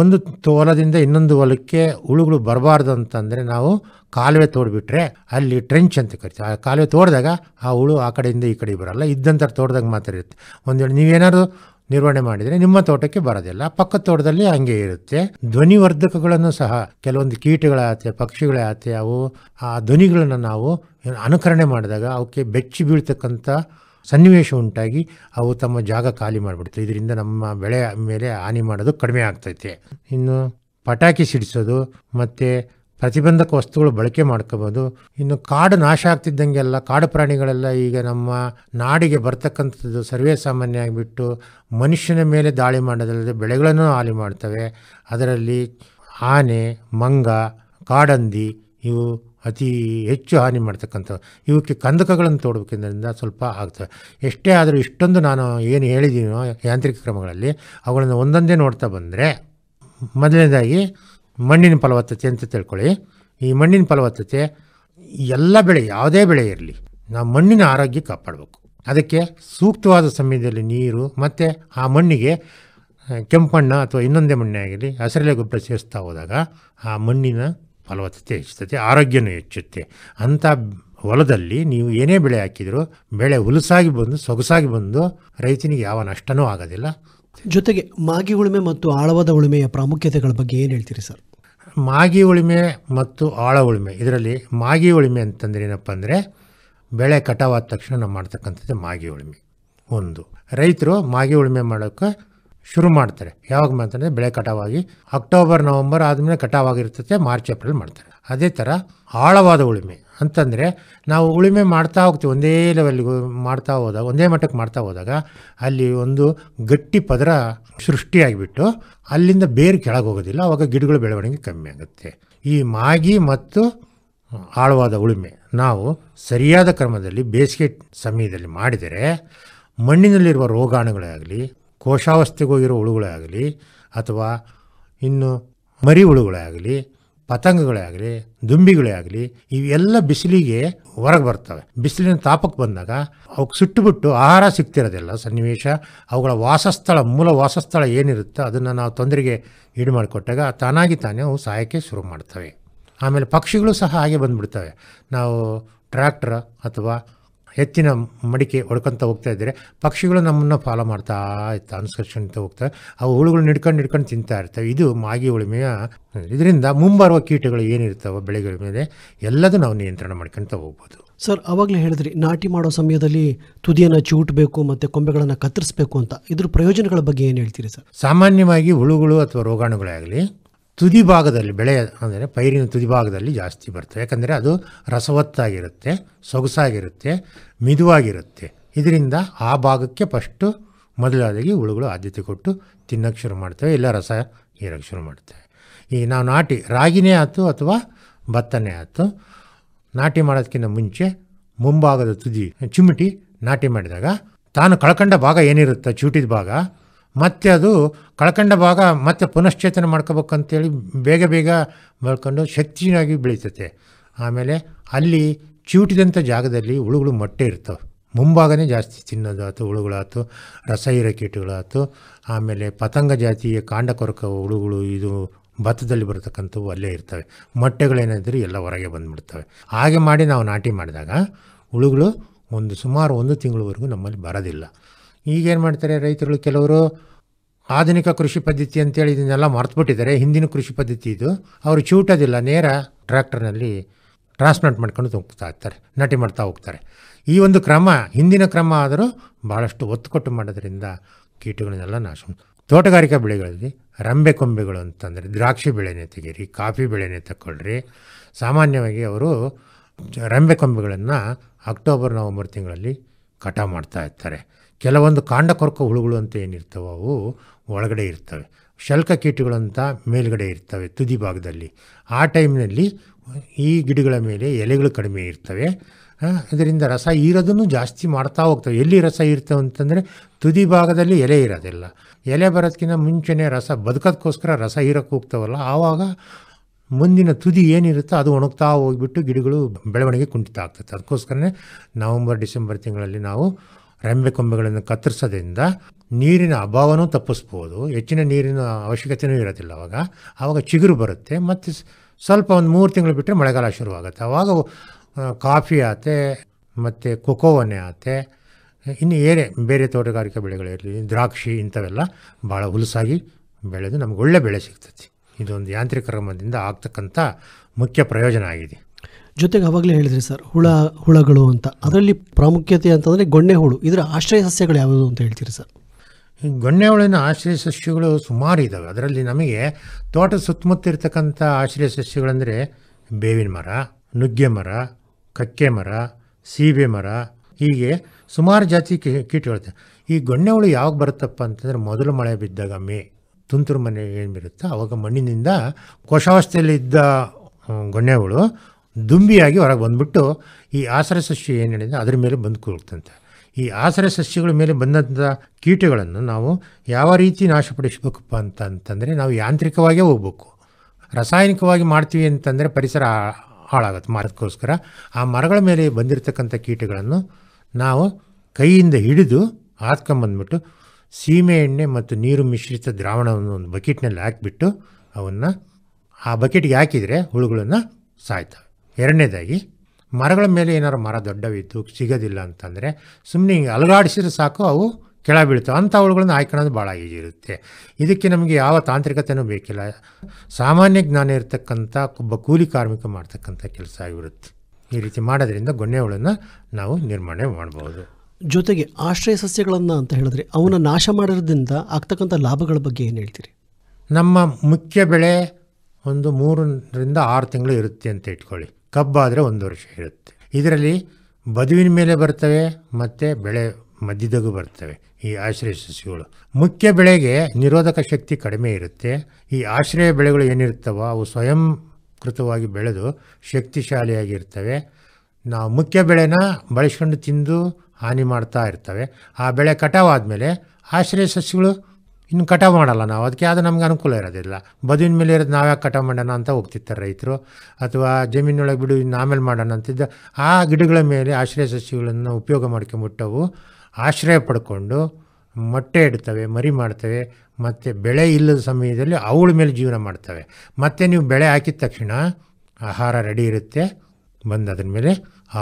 B: ಒಂದು ಹೊಲದಿಂದ ಇನ್ನೊಂದು ಹೊಲಕ್ಕೆ ಹುಳುಗಳು ಬರಬಾರ್ದು ಅಂತಂದರೆ ನಾವು ಕಾಲುವೆ ತೋಡಿಬಿಟ್ರೆ ಅಲ್ಲಿ ಟ್ರೆಂಚ್ ಅಂತ ಕರಿತೀವಿ ಆ ಕಾಲುವೆ ತೋಡಿದಾಗ ಆ ಹುಳು ಆ ಕಡೆಯಿಂದ ಈ ಕಡೆ ಬರಲ್ಲ ಇದ್ದಂಥ ತೋಡ್ದಾಗ ಮಾತ್ರ ಇರುತ್ತೆ ವೇಳೆ ನೀವೇನಾದ್ರು ನಿರ್ವಹಣೆ ಮಾಡಿದರೆ ನಿಮ್ಮ ತೋಟಕ್ಕೆ ಬರೋದಿಲ್ಲ ಪಕ್ಕ ತೋಟದಲ್ಲಿ ಹಂಗೆ ಇರುತ್ತೆ ಧ್ವನಿವರ್ಧಕಗಳನ್ನು ಸಹ ಕೆಲವೊಂದು ಪಕ್ಷಿಗಳ ಪಕ್ಷಿಗಳಾತೆ ಅವು ಆ ಧ್ವನಿಗಳನ್ನು ನಾವು ಅನುಕರಣೆ ಮಾಡಿದಾಗ ಅವಕ್ಕೆ ಬೆಚ್ಚಿ ಬೀಳ್ತಕ್ಕಂಥ ಸನ್ನಿವೇಶ ಉಂಟಾಗಿ ಅವು ತಮ್ಮ ಜಾಗ ಖಾಲಿ ಮಾಡಿಬಿಡ್ತವೆ ಇದರಿಂದ ನಮ್ಮ ಬೆಳೆ ಮೇಲೆ ಹಾನಿ ಮಾಡೋದು ಕಡಿಮೆ ಆಗ್ತೈತೆ ಇನ್ನು ಪಟಾಕಿ ಸಿಡಿಸೋದು ಮತ್ತು ಪ್ರತಿಬಂಧಕ ವಸ್ತುಗಳು ಬಳಕೆ ಮಾಡ್ಕೋಬೋದು ಇನ್ನು ಕಾಡು ನಾಶ ಆಗ್ತಿದ್ದಂಗೆಲ್ಲ ಕಾಡು ಪ್ರಾಣಿಗಳೆಲ್ಲ ಈಗ ನಮ್ಮ ನಾಡಿಗೆ ಬರ್ತಕ್ಕಂಥದ್ದು ಸರ್ವೇ ಸಾಮಾನ್ಯ ಆಗಿಬಿಟ್ಟು ಮನುಷ್ಯನ ಮೇಲೆ ದಾಳಿ ಮಾಡೋದಲ್ಲದೆ ಬೆಳೆಗಳನ್ನು ಹಾಲಿ ಮಾಡ್ತವೆ ಅದರಲ್ಲಿ ಆನೆ ಮಂಗ ಕಾಡಂದಿ ಇವು ಅತಿ ಹೆಚ್ಚು ಹಾನಿ ಮಾಡ್ತಕ್ಕಂಥವು ಇವಕ್ಕೆ ಕಂದಕಗಳನ್ನು ತೋಡಬೇಕೆಂದ್ರಿಂದ ಸ್ವಲ್ಪ ಆಗ್ತವೆ ಎಷ್ಟೇ ಆದರೂ ಇಷ್ಟೊಂದು ನಾನು ಏನು ಹೇಳಿದ್ದೀನೋ ಯಾಂತ್ರಿಕ ಕ್ರಮಗಳಲ್ಲಿ ಅವುಗಳನ್ನು ಒಂದೊಂದೇ ನೋಡ್ತಾ ಬಂದರೆ ಮೊದಲನೇದಾಗಿ ಮಣ್ಣಿನ ಫಲವತ್ತತೆ ಅಂತ ತಿಳ್ಕೊಳ್ಳಿ ಈ ಮಣ್ಣಿನ ಫಲವತ್ತತೆ ಎಲ್ಲ ಬೆಳೆ ಯಾವುದೇ ಬೆಳೆ ಇರಲಿ ನಾವು ಮಣ್ಣಿನ ಆರೋಗ್ಯ ಕಾಪಾಡಬೇಕು ಅದಕ್ಕೆ ಸೂಕ್ತವಾದ ಸಮಯದಲ್ಲಿ ನೀರು ಮತ್ತು ಆ ಮಣ್ಣಿಗೆ ಕೆಂಪಣ್ಣ ಅಥವಾ ಇನ್ನೊಂದೇ ಮಣ್ಣೆ ಆಗಿರಲಿ ಹಸಿರಲೆ ಗೊಬ್ಬರ ಸೇರಿಸ್ತಾ ಹೋದಾಗ ಆ ಮಣ್ಣಿನ ಫಲವತ್ತತೆ ಹೆಚ್ಚುತ್ತೆ ಆರೋಗ್ಯನೂ ಹೆಚ್ಚುತ್ತೆ ಅಂಥ ಹೊಲದಲ್ಲಿ ನೀವು ಏನೇ ಬೆಳೆ ಹಾಕಿದರೂ ಬೆಳೆ ಹುಲಸಾಗಿ ಬಂದು ಸೊಗಸಾಗಿ ಬಂದು ರೈತನಿಗೆ ಯಾವ ನಷ್ಟವೂ ಆಗೋದಿಲ್ಲ ಜೊತೆಗೆ ಮಾಗಿ ಉಳುಮೆ
A: ಮತ್ತು ಆಳವಾದ ಉಳುಮೆಯ ಪ್ರಾಮುಖ್ಯತೆಗಳ ಬಗ್ಗೆ ಏನು ಹೇಳ್ತೀರಿ ಸರ್
B: ಮಾಗಿ ಉಳುಮೆ ಮತ್ತು ಆಳ ಉಳುಮೆ ಇದರಲ್ಲಿ ಮಾಗಿ ಉಳುಮೆ ಅಂತಂದ್ರೆ ಏನಪ್ಪ ಅಂದರೆ ಬೆಳೆ ಕಟಾವಾದ ತಕ್ಷಣ ನಾವು ಮಾಡ್ತಕ್ಕಂಥದ್ದು ಮಾಗಿ ಉಳುಮೆ ಒಂದು ರೈತರು ಮಾಗಿ ಉಳುಮೆ ಮಾಡೋಕ್ಕೆ ಶುರು ಮಾಡ್ತಾರೆ ಯಾವಾಗ ಮಾಡ್ತಾರೆ ಬೆಳೆ ಕಟಾವಾಗಿ ಅಕ್ಟೋಬರ್ ನವಂಬರ್ ಆದಮೇಲೆ ಕಟಾವಾಗಿರ್ತದೆ ಮಾರ್ಚ್ ಏಪ್ರಿಲ್ ಮಾಡ್ತಾರೆ ಅದೇ ಥರ ಆಳವಾದ ಉಳುಮೆ ಅಂತಂದರೆ ನಾವು ಉಳುಮೆ ಮಾಡ್ತಾ ಹೋಗ್ತೀವಿ ಒಂದೇ ಲೆವೆಲ್ಗೆ ಮಾಡ್ತಾ ಹೋದಾಗ ಒಂದೇ ಮಟ್ಟಕ್ಕೆ ಮಾಡ್ತಾ ಹೋದಾಗ ಅಲ್ಲಿ ಒಂದು ಗಟ್ಟಿ ಪದರ ಸೃಷ್ಟಿಯಾಗಿಬಿಟ್ಟು ಅಲ್ಲಿಂದ ಬೇರು ಕೆಳಗೆ ಹೋಗೋದಿಲ್ಲ ಆವಾಗ ಗಿಡಗಳ ಬೆಳವಣಿಗೆ ಕಮ್ಮಿ ಆಗುತ್ತೆ ಈ ಮಾಗಿ ಮತ್ತು ಆಳವಾದ ಉಳುಮೆ ನಾವು ಸರಿಯಾದ ಕ್ರಮದಲ್ಲಿ ಬೇಸಿಗೆ ಸಮಯದಲ್ಲಿ ಮಾಡಿದರೆ ಮಣ್ಣಿನಲ್ಲಿರುವ ರೋಗಾಣುಗಳೇ ಆಗಲಿ ಕೋಶಾವಸ್ಥೆಗೋಗಿರೋ ಹುಳುಗಳೇ ಆಗಲಿ ಅಥವಾ ಇನ್ನು ಮರಿ ಹುಳುಗಳೇ ಆಗಲಿ ಪತಂಗಗಳೇ ದುಂಬಿಗಳೇ ಆಗಲಿ ಇವೆಲ್ಲ ಬಿಸಿಲಿಗೆ ಹೊರಗೆ ಬರ್ತವೆ ಬಿಸಿಲಿನ ತಾಪಕ್ಕೆ ಬಂದಾಗ ಅವಕ್ಕೆ ಸುಟ್ಟುಬಿಟ್ಟು ಆಹಾರ ಸಿಗ್ತಿರೋದಿಲ್ಲ ಸನ್ನಿವೇಶ ಅವುಗಳ ವಾಸಸ್ಥಳ ಮೂಲ ವಾಸಸ್ಥಳ ಏನಿರುತ್ತೋ ಅದನ್ನು ನಾವು ತೊಂದರೆಗೆ ಈಡು ಮಾಡಿಕೊಟ್ಟಾಗ ತಾನಾಗಿ ತಾನೇ ಅವು ಸಹಾಯಕ್ಕೆ ಶುರು ಮಾಡ್ತವೆ ಆಮೇಲೆ ಪಕ್ಷಿಗಳು ಸಹ ಹಾಗೆ ಬಂದುಬಿಡ್ತವೆ ನಾವು ಟ್ರ್ಯಾಕ್ಟ್ರ್ ಅಥವಾ ಹೆಚ್ಚಿನ ಮಡಿಕೆ ಹೊಡ್ಕೊತ ಹೋಗ್ತಾ ಇದ್ದರೆ ಪಕ್ಷಿಗಳು ನಮ್ಮನ್ನು ಫಾಲೋ ಮಾಡ್ತಾ ಇತ್ತು ಅನುಸರಿಸ್ಕೊಂತ ಹೋಗ್ತಾ ಅವು ಹುಳುಗಳನ್ನ ಹಿಡ್ಕೊಂಡು ಹಿಡ್ಕೊಂಡು ತಿಂತಾ ಇರ್ತವೆ ಇದು ಮಾಗಿ ಉಳುಮೆಯ ಇದರಿಂದ ಮುಂಬರುವ ಕೀಟಗಳು ಏನಿರ್ತಾವೆ ಬೆಳೆಗಳ ಮೇಲೆ ಎಲ್ಲದೂ ನಾವು ನಿಯಂತ್ರಣ ಮಾಡ್ಕೊತ ಹೋಗ್ಬೋದು ಸರ್ ಅವಾಗಲೇ ಹೇಳಿದ್ರಿ
A: ನಾಟಿ ಮಾಡೋ ಸಮಯದಲ್ಲಿ ತುದಿಯನ್ನು ಚೂಟಬೇಕು ಮತ್ತು ಕೊಂಬೆಗಳನ್ನು ಕತ್ತರಿಸಬೇಕು ಅಂತ ಇದ್ರ ಪ್ರಯೋಜನಗಳ ಬಗ್ಗೆ ಏನು
B: ಹೇಳ್ತೀರಿ ಸರ್ ಸಾಮಾನ್ಯವಾಗಿ ಹುಳುಗಳು ಅಥವಾ ಆಗಲಿ ತುದಿ ಭಾಗದಲ್ಲಿ ಬೆಳೆಯ ಅಂದರೆ ಪೈರಿನ ತುದಿ ಭಾಗದಲ್ಲಿ ಜಾಸ್ತಿ ಬರ್ತವೆ ಯಾಕಂದರೆ ಅದು ರಸವತ್ತಾಗಿರುತ್ತೆ ಸೊಗಸಾಗಿರುತ್ತೆ ಮಿದುವಾಗಿರುತ್ತೆ ಇದರಿಂದ ಆ ಭಾಗಕ್ಕೆ ಫಸ್ಟು ಮೊದಲಾದಾಗಿ ಹುಳುಗಳು ಆದ್ಯತೆ ಕೊಟ್ಟು ತಿನ್ನೋಕ್ಕೆ ಶುರು ಮಾಡ್ತವೆ ಇಲ್ಲ ರಸ ಹೀರೋಕ್ಕೆ ಶುರು ಮಾಡ್ತವೆ ಈ ನಾವು ನಾಟಿ ರಾಗಿನೇ ಆಯ್ತು ಅಥವಾ ಭತ್ತನೇ ಆಯ್ತು ನಾಟಿ ಮಾಡೋದಕ್ಕಿಂತ ಮುಂಚೆ ಮುಂಭಾಗದ ತುದಿ ಚಿಮಿಟಿ ನಾಟಿ ಮಾಡಿದಾಗ ತಾನು ಕಳ್ಕೊಂಡ ಭಾಗ ಏನಿರುತ್ತೆ ಚೂಟಿದ ಭಾಗ ಮತ್ತೆ ಅದು ಕಳ್ಕಂಡ ಭಾಗ ಮತ್ತೆ ಪುನಶ್ಚೇತನ ಮಾಡ್ಕೋಬೇಕಂತೇಳಿ ಬೇಗ ಬೇಗ ಮಾಡ್ಕೊಂಡು ಶಕ್ತಿಯಾಗಿ ಬೆಳೀತತೆ ಆಮೇಲೆ ಅಲ್ಲಿ ಚೂಟಿದಂಥ ಜಾಗದಲ್ಲಿ ಹುಳುಗಳು ಮೊಟ್ಟೆ ಇರ್ತವೆ ಮುಂಭಾಗನೇ ಜಾಸ್ತಿ ತಿನ್ನೋದಾಯ್ತು ಹುಳುಗಳಾಯ್ತು ರಸ ಇರೋ ಕೀಟಗಳಾಯ್ತು ಆಮೇಲೆ ಪತಂಗ ಜಾತಿಯ ಕಾಂಡ ಕೊರಕ ಹುಳುಗಳು ಇದು ಭತ್ತದಲ್ಲಿ ಬರತಕ್ಕಂಥವು ಅಲ್ಲೇ ಇರ್ತವೆ ಮೊಟ್ಟೆಗಳೇನಾದರೂ ಎಲ್ಲ ಹೊರಗೆ ಬಂದುಬಿಡ್ತವೆ ಹಾಗೆ ಮಾಡಿ ನಾವು ನಾಟಿ ಮಾಡಿದಾಗ ಹುಳುಗಳು ಒಂದು ಸುಮಾರು ಒಂದು ತಿಂಗಳವರೆಗೂ ನಮ್ಮಲ್ಲಿ ಬರೋದಿಲ್ಲ ಈಗೇನು ಮಾಡ್ತಾರೆ ರೈತರು ಕೆಲವರು ಆಧುನಿಕ ಕೃಷಿ ಪದ್ಧತಿ ಅಂತೇಳಿ ಇದನ್ನೆಲ್ಲ ಮರೆತುಬಿಟ್ಟಿದ್ದಾರೆ ಹಿಂದಿನ ಕೃಷಿ ಪದ್ಧತಿ ಇದು ಅವರು ಚೂಟೋದಿಲ್ಲ ನೇರ ಟ್ರ್ಯಾಕ್ಟರ್ನಲ್ಲಿ ಟ್ರಾನ್ಸ್ಪ್ಲಾಂಟ್ ಮಾಡ್ಕೊಂಡು ಹೋಗ್ತಾ ಇರ್ತಾರೆ ನಾಟಿ ಮಾಡ್ತಾ ಹೋಗ್ತಾರೆ ಈ ಒಂದು ಕ್ರಮ ಹಿಂದಿನ ಕ್ರಮ ಆದರೂ ಭಾಳಷ್ಟು ಒತ್ತು ಕೊಟ್ಟು ಮಾಡೋದ್ರಿಂದ ಕೀಟಗಳನ್ನೆಲ್ಲ ನಾಶ ತೋಟಗಾರಿಕಾ ಬೆಳೆಗಳಲ್ಲಿ ರಂಬೆ ಕೊಂಬೆಗಳು ಅಂತಂದರೆ ದ್ರಾಕ್ಷಿ ಬೆಳೆನೇ ತೆಗೀರಿ ಕಾಫಿ ಬೆಳೆನೇ ತಗೊಳ್ಳ್ರಿ ಸಾಮಾನ್ಯವಾಗಿ ಅವರು ರಂಬೆ ಕೊಂಬೆಗಳನ್ನು ಅಕ್ಟೋಬರ್ ನವಂಬರ್ ತಿಂಗಳಲ್ಲಿ ಕಟಾವು ಮಾಡ್ತಾ ಇರ್ತಾರೆ ಕೆಲವೊಂದು ಕಾಂಡಕೊರಕ ಹುಳುಗಳು ಅಂತ ಏನಿರ್ತವೆ ಅವು ಒಳಗಡೆ ಇರ್ತವೆ ಶಲ್ಕ ಕೀಟಗಳಂತ ಮೇಲ್ಗಡೆ ಇರ್ತವೆ ತುದಿ ಭಾಗದಲ್ಲಿ ಆ ಟೈಮ್ನಲ್ಲಿ ಈ ಗಿಡಗಳ ಮೇಲೆ ಎಲೆಗಳು ಕಡಿಮೆ ಇರ್ತವೆ ಅದರಿಂದ ರಸ ಇರೋದನ್ನು ಜಾಸ್ತಿ ಮಾಡ್ತಾ ಹೋಗ್ತವೆ ಎಲ್ಲಿ ರಸ ಇರ್ತವೆ ಅಂತಂದರೆ ತುದಿ ಭಾಗದಲ್ಲಿ ಎಲೆ ಇರೋದಿಲ್ಲ ಎಲೆ ಬರೋದಕ್ಕಿಂತ ಮುಂಚೆನೇ ರಸ ಬದುಕೋದಕ್ಕೋಸ್ಕರ ರಸ ಹೀರಕ್ಕೆ ಹೋಗ್ತಾವಲ್ಲ ಆವಾಗ ಮುಂದಿನ ತುದಿ ಏನಿರುತ್ತೋ ಅದು ಒಣಗ್ತಾ ಹೋಗ್ಬಿಟ್ಟು ಗಿಡಗಳು ಬೆಳವಣಿಗೆ ಕುಂಠಿತ ಆಗ್ತದೆ ಅದಕ್ಕೋಸ್ಕರನೇ ನವಂಬರ್ ಡಿಸೆಂಬರ್ ತಿಂಗಳಲ್ಲಿ ನಾವು ರೆಂಬೆ ಕೊಂಬೆಗಳನ್ನು ಕತ್ತರಿಸೋದ್ರಿಂದ ನೀರಿನ ಅಭಾವನೂ ತಪ್ಪಿಸ್ಬೋದು ಹೆಚ್ಚಿನ ನೀರಿನ ಅವಶ್ಯಕತೆಯೂ ಇರೋದಿಲ್ಲ ಅವಾಗ ಆವಾಗ ಚಿಗುರು ಬರುತ್ತೆ ಮತ್ತು ಸ್ವಲ್ಪ ಒಂದು ಮೂರು ತಿಂಗಳು ಬಿಟ್ಟರೆ ಮಳೆಗಾಲ ಶುರುವಾಗುತ್ತೆ ಆವಾಗ ಕಾಫಿ ಆತೆ ಮತ್ತು ಕೊಕೋವನೆ ಆತೆ ಇನ್ನು ಏರೆ ಬೇರೆ ತೋಟಗಾರಿಕೆ ಬೆಳೆಗಳಿರಲಿ ದ್ರಾಕ್ಷಿ ಇಂಥವೆಲ್ಲ ಭಾಳ ಹುಲಸಾಗಿ ಬೆಳೆದು ನಮ್ಗೆ ಒಳ್ಳೆ ಬೆಳೆ ಸಿಗ್ತದೆ ಇದೊಂದು ಯಾಂತ್ರಿಕ ಕ್ರಮದಿಂದ ಆಗ್ತಕ್ಕಂಥ ಮುಖ್ಯ ಪ್ರಯೋಜನ ಆಗಿದೆ
A: ಜೊತೆಗೆ ಅವಾಗಲೇ ಹೇಳಿದ್ರಿ ಸರ್ ಹುಳ ಹುಳಗಳು ಅಂತ ಅದರಲ್ಲಿ
B: ಪ್ರಾಮುಖ್ಯತೆ ಅಂತಂದರೆ ಗೊಣ್ಣೆ ಹುಳು ಇದರ ಆಶ್ರಯ ಸಸ್ಯಗಳು ಯಾವುದು ಅಂತ ಹೇಳ್ತೀರಿ ಸರ್ ಗೊನ್ನೆಹುಳಿನ ಗೊಣ್ಣೆ ಹುಳಿನ ಆಶ್ರಯ ಸಸ್ಯಗಳು ಸುಮಾರು ಇದ್ದಾವೆ ಅದರಲ್ಲಿ ನಮಗೆ ತೋಟದ ಸುತ್ತಮುತ್ತ ಇರತಕ್ಕಂಥ ಆಶ್ರಯ ಸಸ್ಯಗಳಂದರೆ ಬೇವಿನ ಮರ ನುಗ್ಗೆ ಮರ ಕಕ್ಕೆ ಮರ ಸೀಬೆ ಮರ ಹೀಗೆ ಸುಮಾರು ಜಾತಿ ಕಿ ಈ ಗೊಣ್ಣೆ ಹುಳು ಯಾವಾಗ ಬರುತ್ತಪ್ಪ ಅಂತಂದರೆ ಮೊದಲು ಮಳೆ ಬಿದ್ದಾಗ ಮೇ ತುಂತುರು ಮನೆ ಏನು ಬಿರುತ್ತೋ ಅವಾಗ ಮಣ್ಣಿನಿಂದ ಕೋಶಾವಸ್ಥೆಯಲ್ಲಿದ್ದ ಗೊಣ್ಣೆ ಹುಳು ದುಂಬಿಯಾಗಿ ಹೊರಗೆ ಬಂದುಬಿಟ್ಟು ಈ ಆಸರೆ ಸಸ್ಯ ಏನು ಹೇಳಿದೆ ಅದ್ರ ಮೇಲೆ ಬಂದು ಕೂರುತ್ತಂತೆ ಈ ಆಸರೆ ಸಸ್ಯಗಳ ಮೇಲೆ ಬಂದಂಥ ಕೀಟಗಳನ್ನು ನಾವು ಯಾವ ರೀತಿ ನಾಶಪಡಿಸಬೇಕಪ್ಪ ಅಂತ ಅಂತಂದರೆ ನಾವು ಯಾಂತ್ರಿಕವಾಗೇ ಹೋಗ್ಬೇಕು ರಾಸಾಯನಿಕವಾಗಿ ಮಾಡ್ತೀವಿ ಅಂತಂದರೆ ಪರಿಸರ ಹಾಳಾಗುತ್ತೆ ಮರದಕ್ಕೋಸ್ಕರ ಆ ಮರಗಳ ಮೇಲೆ ಬಂದಿರತಕ್ಕಂಥ ಕೀಟಗಳನ್ನು ನಾವು ಕೈಯಿಂದ ಹಿಡಿದು ಹಾತ್ಕೊಂಬಂದ್ಬಿಟ್ಟು ಸೀಮೆ ಎಣ್ಣೆ ಮತ್ತು ನೀರು ಮಿಶ್ರಿತ ದ್ರಾವಣವನ್ನು ಒಂದು ಬಕೆಟ್ನಲ್ಲಿ ಹಾಕಿಬಿಟ್ಟು ಅವನ್ನು ಆ ಬಕೆಟ್ಗೆ ಹಾಕಿದರೆ ಹುಳುಗಳನ್ನು ಸಾಯ್ತವೆ ಎರಡನೇದಾಗಿ ಮರಗಳ ಮೇಲೆ ಏನಾರು ಮರ ದೊಡ್ಡವಿದ್ದು ಸಿಗೋದಿಲ್ಲ ಅಂತಂದರೆ ಸುಮ್ಮನೆ ಹಿಂಗೆ ಅಲುಗಾಡಿಸಿದ್ರೆ ಸಾಕು ಅವು ಕೆಳ ಬೀಳ್ತವೆ ಅಂಥ ಅವುಗಳನ್ನ ಆಯ್ಕೊಳ್ಳೋದು ಭಾಳ ಈಜಿ ಇರುತ್ತೆ ಇದಕ್ಕೆ ನಮಗೆ ಯಾವ ತಾಂತ್ರಿಕತೆಯೂ ಬೇಕಿಲ್ಲ ಸಾಮಾನ್ಯ ಜ್ಞಾನ ಇರತಕ್ಕಂಥ ಒಬ್ಬ ಕೂಲಿ ಕಾರ್ಮಿಕ ಮಾಡ್ತಕ್ಕಂಥ ಕೆಲಸ ಆಗಿರುತ್ತೆ ಈ ರೀತಿ ಮಾಡೋದ್ರಿಂದ ಗೊನ್ನೆ ಹುಳನ್ನು ನಾವು ನಿರ್ಮಾಣ ಮಾಡ್ಬೋದು
A: ಜೊತೆಗೆ ಆಶ್ರಯ ಸಸ್ಯಗಳನ್ನು ಅಂತ ಹೇಳಿದ್ರೆ ಅವನ್ನ ನಾಶ ಮಾಡೋದ್ರಿಂದ ಆಗ್ತಕ್ಕಂಥ
B: ಲಾಭಗಳ ಬಗ್ಗೆ ಏನು ಹೇಳ್ತೀರಿ ನಮ್ಮ ಮುಖ್ಯ ಬೆಳೆ ಒಂದು ಮೂರರಿಂದ ಆರು ತಿಂಗಳು ಇರುತ್ತೆ ಅಂತ ಇಟ್ಕೊಳ್ಳಿ ಕಬ್ಬಾದರೆ ಒಂದು ವರ್ಷ ಇರುತ್ತೆ ಇದರಲ್ಲಿ ಬದುವಿನ ಮೇಲೆ ಬರ್ತವೆ ಮತ್ತು ಬೆಳೆ ಮಧ್ಯದಗೂ ಬರ್ತವೆ ಈ ಆಶ್ರಯ ಸಸ್ಯಗಳು ಮುಖ್ಯ ಬೆಳೆಗೆ ನಿರೋಧಕ ಶಕ್ತಿ ಕಡಿಮೆ ಇರುತ್ತೆ ಈ ಆಶ್ರಯ ಬೆಳೆಗಳು ಏನಿರ್ತವೋ ಅವು ಸ್ವಯಂಕೃತವಾಗಿ ಬೆಳೆದು ಶಕ್ತಿಶಾಲಿಯಾಗಿರ್ತವೆ ನಾವು ಮುಖ್ಯ ಬೆಳೆನ ಬಳಸ್ಕೊಂಡು ತಿಂದು ಹಾನಿ ಮಾಡ್ತಾ ಇರ್ತವೆ ಆ ಬೆಳೆ ಕಟಾವಾದ ಮೇಲೆ ಆಶ್ರಯ ಸಸ್ಯಗಳು ಇನ್ನು ಕಟಾವು ಮಾಡಲ್ಲ ನಾವು ಅದಕ್ಕೆ ಅದು ನಮ್ಗೆ ಅನುಕೂಲ ಇರೋದಿಲ್ಲ ಬದುವಿನ ಮೇಲೆ ಇರೋದು ನಾವು ಯಾಕೆ ಕಟಾವು ಮಾಡೋಣ ಅಂತ ಹೋಗ್ತಿರ್ತಾರೆ ರೈತರು ಅಥವಾ ಜಮೀನೊಳಗೆ ಬಿಡು ಇನ್ನು ಆಮೇಲೆ ಮಾಡೋಣ ಅಂತಿದ್ದ ಆ ಗಿಡಗಳ ಮೇಲೆ ಆಶ್ರಯ ಸಸ್ಯಗಳನ್ನು ಉಪಯೋಗ ಮಾಡ್ಕೊಂಬಿಟ್ಟವು ಆಶ್ರಯ ಪಡ್ಕೊಂಡು ಮೊಟ್ಟೆ ಇಡ್ತವೆ ಮರಿ ಮಾಡ್ತವೆ ಮತ್ತು ಬೆಳೆ ಇಲ್ಲದ ಸಮಯದಲ್ಲಿ ಅವಳ ಮೇಲೆ ಜೀವನ ಮಾಡ್ತವೆ ಮತ್ತು ನೀವು ಬೆಳೆ ಹಾಕಿದ ತಕ್ಷಣ ಆಹಾರ ರೆಡಿ ಇರುತ್ತೆ ಬಂದು ಅದ್ರ ಮೇಲೆ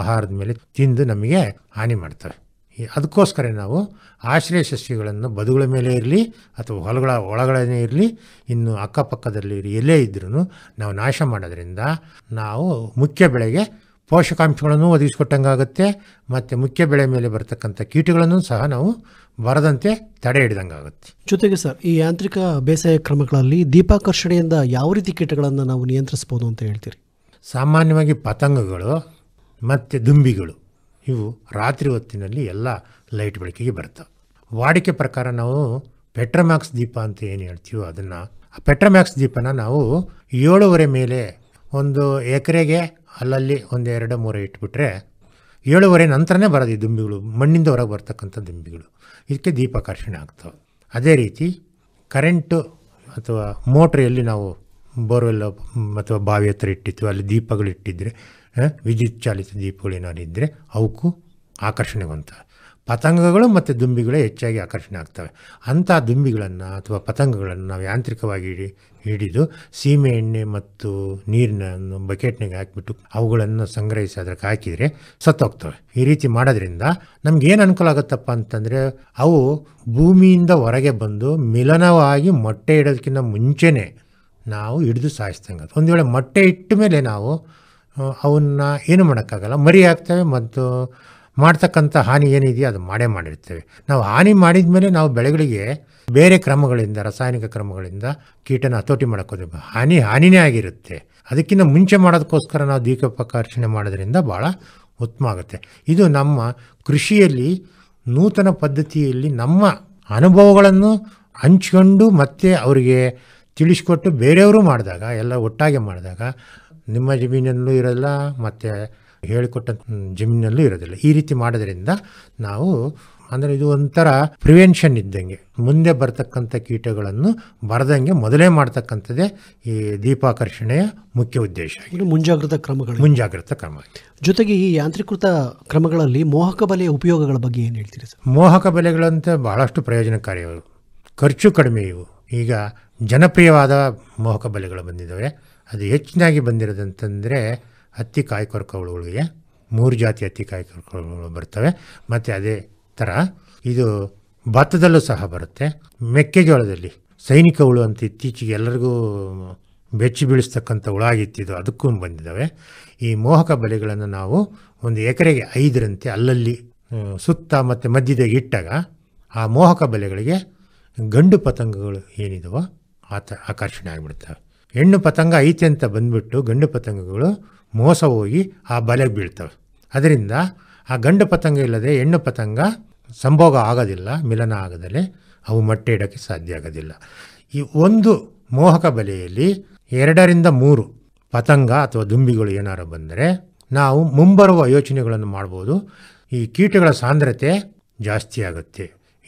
B: ಆಹಾರದ ಮೇಲೆ ತಿಂದು ನಮಗೆ ಹಾನಿ ಮಾಡ್ತವೆ ಅದಕ್ಕೋಸ್ಕರ ನಾವು ಆಶ್ರಯ ಸಸ್ಯಗಳನ್ನು ಬದುಗಳ ಮೇಲೆ ಇರಲಿ ಅಥವಾ ಹೊಲಗಳ ಒಳಗಡೆ ಇರಲಿ ಇನ್ನು ಅಕ್ಕಪಕ್ಕದಲ್ಲಿ ಎಲ್ಲೇ ಇದ್ರೂ ನಾವು ನಾಶ ಮಾಡೋದ್ರಿಂದ ನಾವು ಮುಖ್ಯ ಬೆಳೆಗೆ ಪೋಷಕಾಂಶಗಳನ್ನು ಒದಗಿಸ್ಕೊಟ್ಟಂಗಾಗುತ್ತೆ ಮತ್ತು ಮುಖ್ಯ ಬೆಳೆ ಮೇಲೆ ಬರತಕ್ಕಂಥ ಕೀಟಗಳನ್ನು ಸಹ ನಾವು ಬರದಂತೆ ತಡೆ ಹಿಡಿದಂಗಾಗುತ್ತೆ ಜೊತೆಗೆ ಸರ್
A: ಈ ಯಾಂತ್ರಿಕ ಬೇಸಾಯ ಕ್ರಮಗಳಲ್ಲಿ ದೀಪಾಕರ್ಷಣೆಯಿಂದ ಯಾವ ರೀತಿ ಕೀಟಗಳನ್ನು ನಾವು ನಿಯಂತ್ರಿಸ್ಬೋದು ಅಂತ ಹೇಳ್ತೀರಿ
B: ಸಾಮಾನ್ಯವಾಗಿ ಪತಂಗಗಳು ಮತ್ತು ದುಂಬಿಗಳು ಇವು ರಾತ್ರಿ ಹೊತ್ತಿನಲ್ಲಿ ಎಲ್ಲ ಲೈಟ್ ಬೆಳಕಿಗೆ ಬರ್ತವೆ ವಾಡಿಕೆ ಪ್ರಕಾರ ನಾವು ಪೆಟ್ರಮ್ಯಾಕ್ಸ್ ದೀಪ ಅಂತ ಏನು ಹೇಳ್ತೀವೋ ಅದನ್ನು ಆ ಪೆಟ್ರಮ್ಯಾಕ್ಸ್ ದೀಪನ ನಾವು ಏಳುವರೆ ಮೇಲೆ ಒಂದು ಎಕರೆಗೆ ಅಲ್ಲಲ್ಲಿ ಒಂದು ಎರಡು ಮೂರು ಇಟ್ಬಿಟ್ರೆ ಏಳುವರೆ ನಂತರನೇ ಬರೋದು ಈ ದುಂಬಿಗಳು ಮಣ್ಣಿಂದ ಹೊರಗೆ ಬರ್ತಕ್ಕಂಥ ದುಂಬಿಗಳು ಇದಕ್ಕೆ ದೀಪಾಕರ್ಷಣೆ ಆಗ್ತವೆ ಅದೇ ರೀತಿ ಕರೆಂಟು ಅಥವಾ ಮೋಟ್ರ್ ನಾವು ಬೋರ್ವೆಲ್ಲ ಅಥವಾ ಬಾವಿ ಹತ್ರ ಇಟ್ಟಿತ್ತು ಅಲ್ಲಿ ದೀಪಗಳು ಇಟ್ಟಿದ್ದರೆ ವಿದ್ಯುತ್ ಚಾಲಿತ ಇದ್ದರೆ ಅವಕ್ಕೂ ಆಕರ್ಷಣೆಗೊಂತ ಪತಂಗಗಳು ಮತ್ತು ದುಂಬಿಗಳೇ ಹೆಚ್ಚಾಗಿ ಆಕರ್ಷಣೆ ಆಗ್ತವೆ ಅಂಥ ದುಂಬಿಗಳನ್ನು ಅಥವಾ ಪತಂಗಗಳನ್ನು ನಾವು ಯಾಂತ್ರಿಕವಾಗಿ ಹಿಡಿ ಹಿಡಿದು ಸೀಮೆ ಎಣ್ಣೆ ಮತ್ತು ನೀರನ್ನು ಬಕೆಟ್ನಾಗೆ ಹಾಕಿಬಿಟ್ಟು ಅವುಗಳನ್ನು ಸಂಗ್ರಹಿಸಿ ಅದಕ್ಕೆ ಹಾಕಿದರೆ ಸತ್ತೋಗ್ತವೆ ಈ ರೀತಿ ಮಾಡೋದ್ರಿಂದ ನಮಗೇನು ಅನುಕೂಲ ಆಗುತ್ತಪ್ಪ ಅಂತಂದರೆ ಅವು ಭೂಮಿಯಿಂದ ಹೊರಗೆ ಬಂದು ಮಿಲನವಾಗಿ ಮೊಟ್ಟೆ ಇಡೋದಕ್ಕಿಂತ ಮುಂಚೆನೇ ನಾವು ಹಿಡಿದು ಸಾಯಿಸ್ದಂಗೆ ಒಂದು ವೇಳೆ ಮೊಟ್ಟೆ ಇಟ್ಟ ಮೇಲೆ ನಾವು ಅವನ್ನ ಏನು ಮಾಡೋಕ್ಕಾಗಲ್ಲ ಮರಿ ಆಗ್ತವೆ ಮತ್ತು ಮಾಡ್ತಕ್ಕಂಥ ಹಾನಿ ಏನಿದೆಯೋ ಅದು ಮಾಡೇ ಮಾಡಿರ್ತೇವೆ ನಾವು ಹಾನಿ ಮಾಡಿದ ಮೇಲೆ ನಾವು ಬೆಳೆಗಳಿಗೆ ಬೇರೆ ಕ್ರಮಗಳಿಂದ ರಾಸಾಯನಿಕ ಕ್ರಮಗಳಿಂದ ಕೀಟನ ಹತೋಟಿ ಮಾಡೋಕ್ಕೋದ್ರೆ ಹಾನಿ ಹಾನಿನೇ ಆಗಿರುತ್ತೆ ಅದಕ್ಕಿಂತ ಮುಂಚೆ ಮಾಡೋದಕ್ಕೋಸ್ಕರ ನಾವು ದೀಪೋಪಕರ್ಷಣೆ ಮಾಡೋದ್ರಿಂದ ಭಾಳ ಉತ್ತಮ ಆಗುತ್ತೆ ಇದು ನಮ್ಮ ಕೃಷಿಯಲ್ಲಿ ನೂತನ ಪದ್ಧತಿಯಲ್ಲಿ ನಮ್ಮ ಅನುಭವಗಳನ್ನು ಹಂಚ್ಕೊಂಡು ಮತ್ತೆ ಅವರಿಗೆ ತಿಳಿಸ್ಕೊಟ್ಟು ಬೇರೆಯವರು ಮಾಡಿದಾಗ ಎಲ್ಲ ಒಟ್ಟಾಗಿ ಮಾಡಿದಾಗ ನಿಮ್ಮ ಜಮೀನಲ್ಲೂ ಇರೋಲ್ಲ ಮತ್ತು ಹೇಳಿಕೊಟ್ಟ ಜಮೀನಲ್ಲೂ ಇರೋದಿಲ್ಲ ಈ ರೀತಿ ಮಾಡೋದ್ರಿಂದ ನಾವು ಅಂದರೆ ಇದು ಒಂಥರ ಪ್ರಿವೆನ್ಷನ್ ಇದ್ದಂಗೆ ಮುಂದೆ ಬರ್ತಕ್ಕಂಥ ಕೀಟಗಳನ್ನು ಬರದಂಗೆ ಮೊದಲೇ ಮಾಡ್ತಕ್ಕಂಥದ್ದೇ ಈ ದೀಪಾಕರ್ಷಣೆಯ ಮುಖ್ಯ ಉದ್ದೇಶ ಮುಂಜಾಗ್ರತಾ ಕ್ರಮಗಳು ಮುಂಜಾಗ್ರತಾ ಕ್ರಮ ಜೊತೆಗೆ ಈ ಯಾಂತ್ರೀಕೃತ ಕ್ರಮಗಳಲ್ಲಿ ಮೋಹಕ ಬಲೆಯ ಉಪಯೋಗಗಳ ಬಗ್ಗೆ ಏನು ಹೇಳ್ತೀರಿ ಸರ್ ಮೋಹಕ ಬಲೆಗಳಂತೆ ಬಹಳಷ್ಟು ಪ್ರಯೋಜನಕಾರಿಯವು ಖರ್ಚು ಕಡಿಮೆ ಇವು ಈಗ ಜನಪ್ರಿಯವಾದ ಮೋಹಕ ಬಲೆಗಳು ಬಂದಿದ್ದಾವೆ ಅದು ಹೆಚ್ಚಿನಾಗಿ ಬಂದಿರೋದಂತಂದರೆ ಹತ್ತಿ ಕಾಯ್ಕೊರಕ ಹುಳುಗಳಿಗೆ ಮೂರು ಜಾತಿ ಹತ್ತಿ ಹುಳುಗಳು ಬರ್ತವೆ ಮತ್ತು ಅದೇ ಥರ ಇದು ಭತ್ತದಲ್ಲೂ ಸಹ ಬರುತ್ತೆ ಮೆಕ್ಕೆಜೋಳದಲ್ಲಿ ಸೈನಿಕ ಹುಳು ಅಂತ ಇತ್ತೀಚೆಗೆ ಎಲ್ಲರಿಗೂ ಬೆಚ್ಚಿ ಬೀಳಿಸ್ತಕ್ಕಂಥ ಹುಳ ಆಗಿತ್ತಿದ್ದು ಅದಕ್ಕೂ ಬಂದಿದ್ದಾವೆ ಈ ಮೋಹಕ ಬಲೆಗಳನ್ನು ನಾವು ಒಂದು ಎಕರೆಗೆ ಐದರಂತೆ ಅಲ್ಲಲ್ಲಿ ಸುತ್ತ ಮತ್ತು ಮಧ್ಯದಾಗ ಇಟ್ಟಾಗ ಆ ಮೋಹಕ ಬಲೆಗಳಿಗೆ ಗಂಡು ಪತಂಗಗಳು ಏನಿದವೋ ಆತ ಆಕರ್ಷಣೆ ಆಗಿಬಿಡ್ತವೆ ಹೆಣ್ಣು ಪತಂಗ ಐತೆ ಅಂತ ಬಂದ್ಬಿಟ್ಟು ಗಂಡು ಪತಂಗಗಳು ಮೋಸ ಹೋಗಿ ಆ ಬಲೆಗೆ ಬೀಳ್ತವೆ ಅದರಿಂದ ಆ ಗಂಡು ಪತಂಗ ಇಲ್ಲದೆ ಹೆಣ್ಣು ಪತಂಗ ಸಂಭೋಗ ಆಗೋದಿಲ್ಲ ಮಿಲನ ಆಗದಲೆ ಅವು ಮೊಟ್ಟೆ ಇಡೋಕ್ಕೆ ಸಾಧ್ಯ ಆಗೋದಿಲ್ಲ ಈ ಒಂದು ಮೋಹಕ ಬಲೆಯಲ್ಲಿ ಎರಡರಿಂದ ಮೂರು ಪತಂಗ ಅಥವಾ ದುಂಬಿಗಳು ಏನಾರು ಬಂದರೆ ನಾವು ಮುಂಬರುವ ಯೋಚನೆಗಳನ್ನು ಮಾಡ್ಬೋದು ಈ ಕೀಟಗಳ ಸಾಂದ್ರತೆ ಜಾಸ್ತಿ ಆಗುತ್ತೆ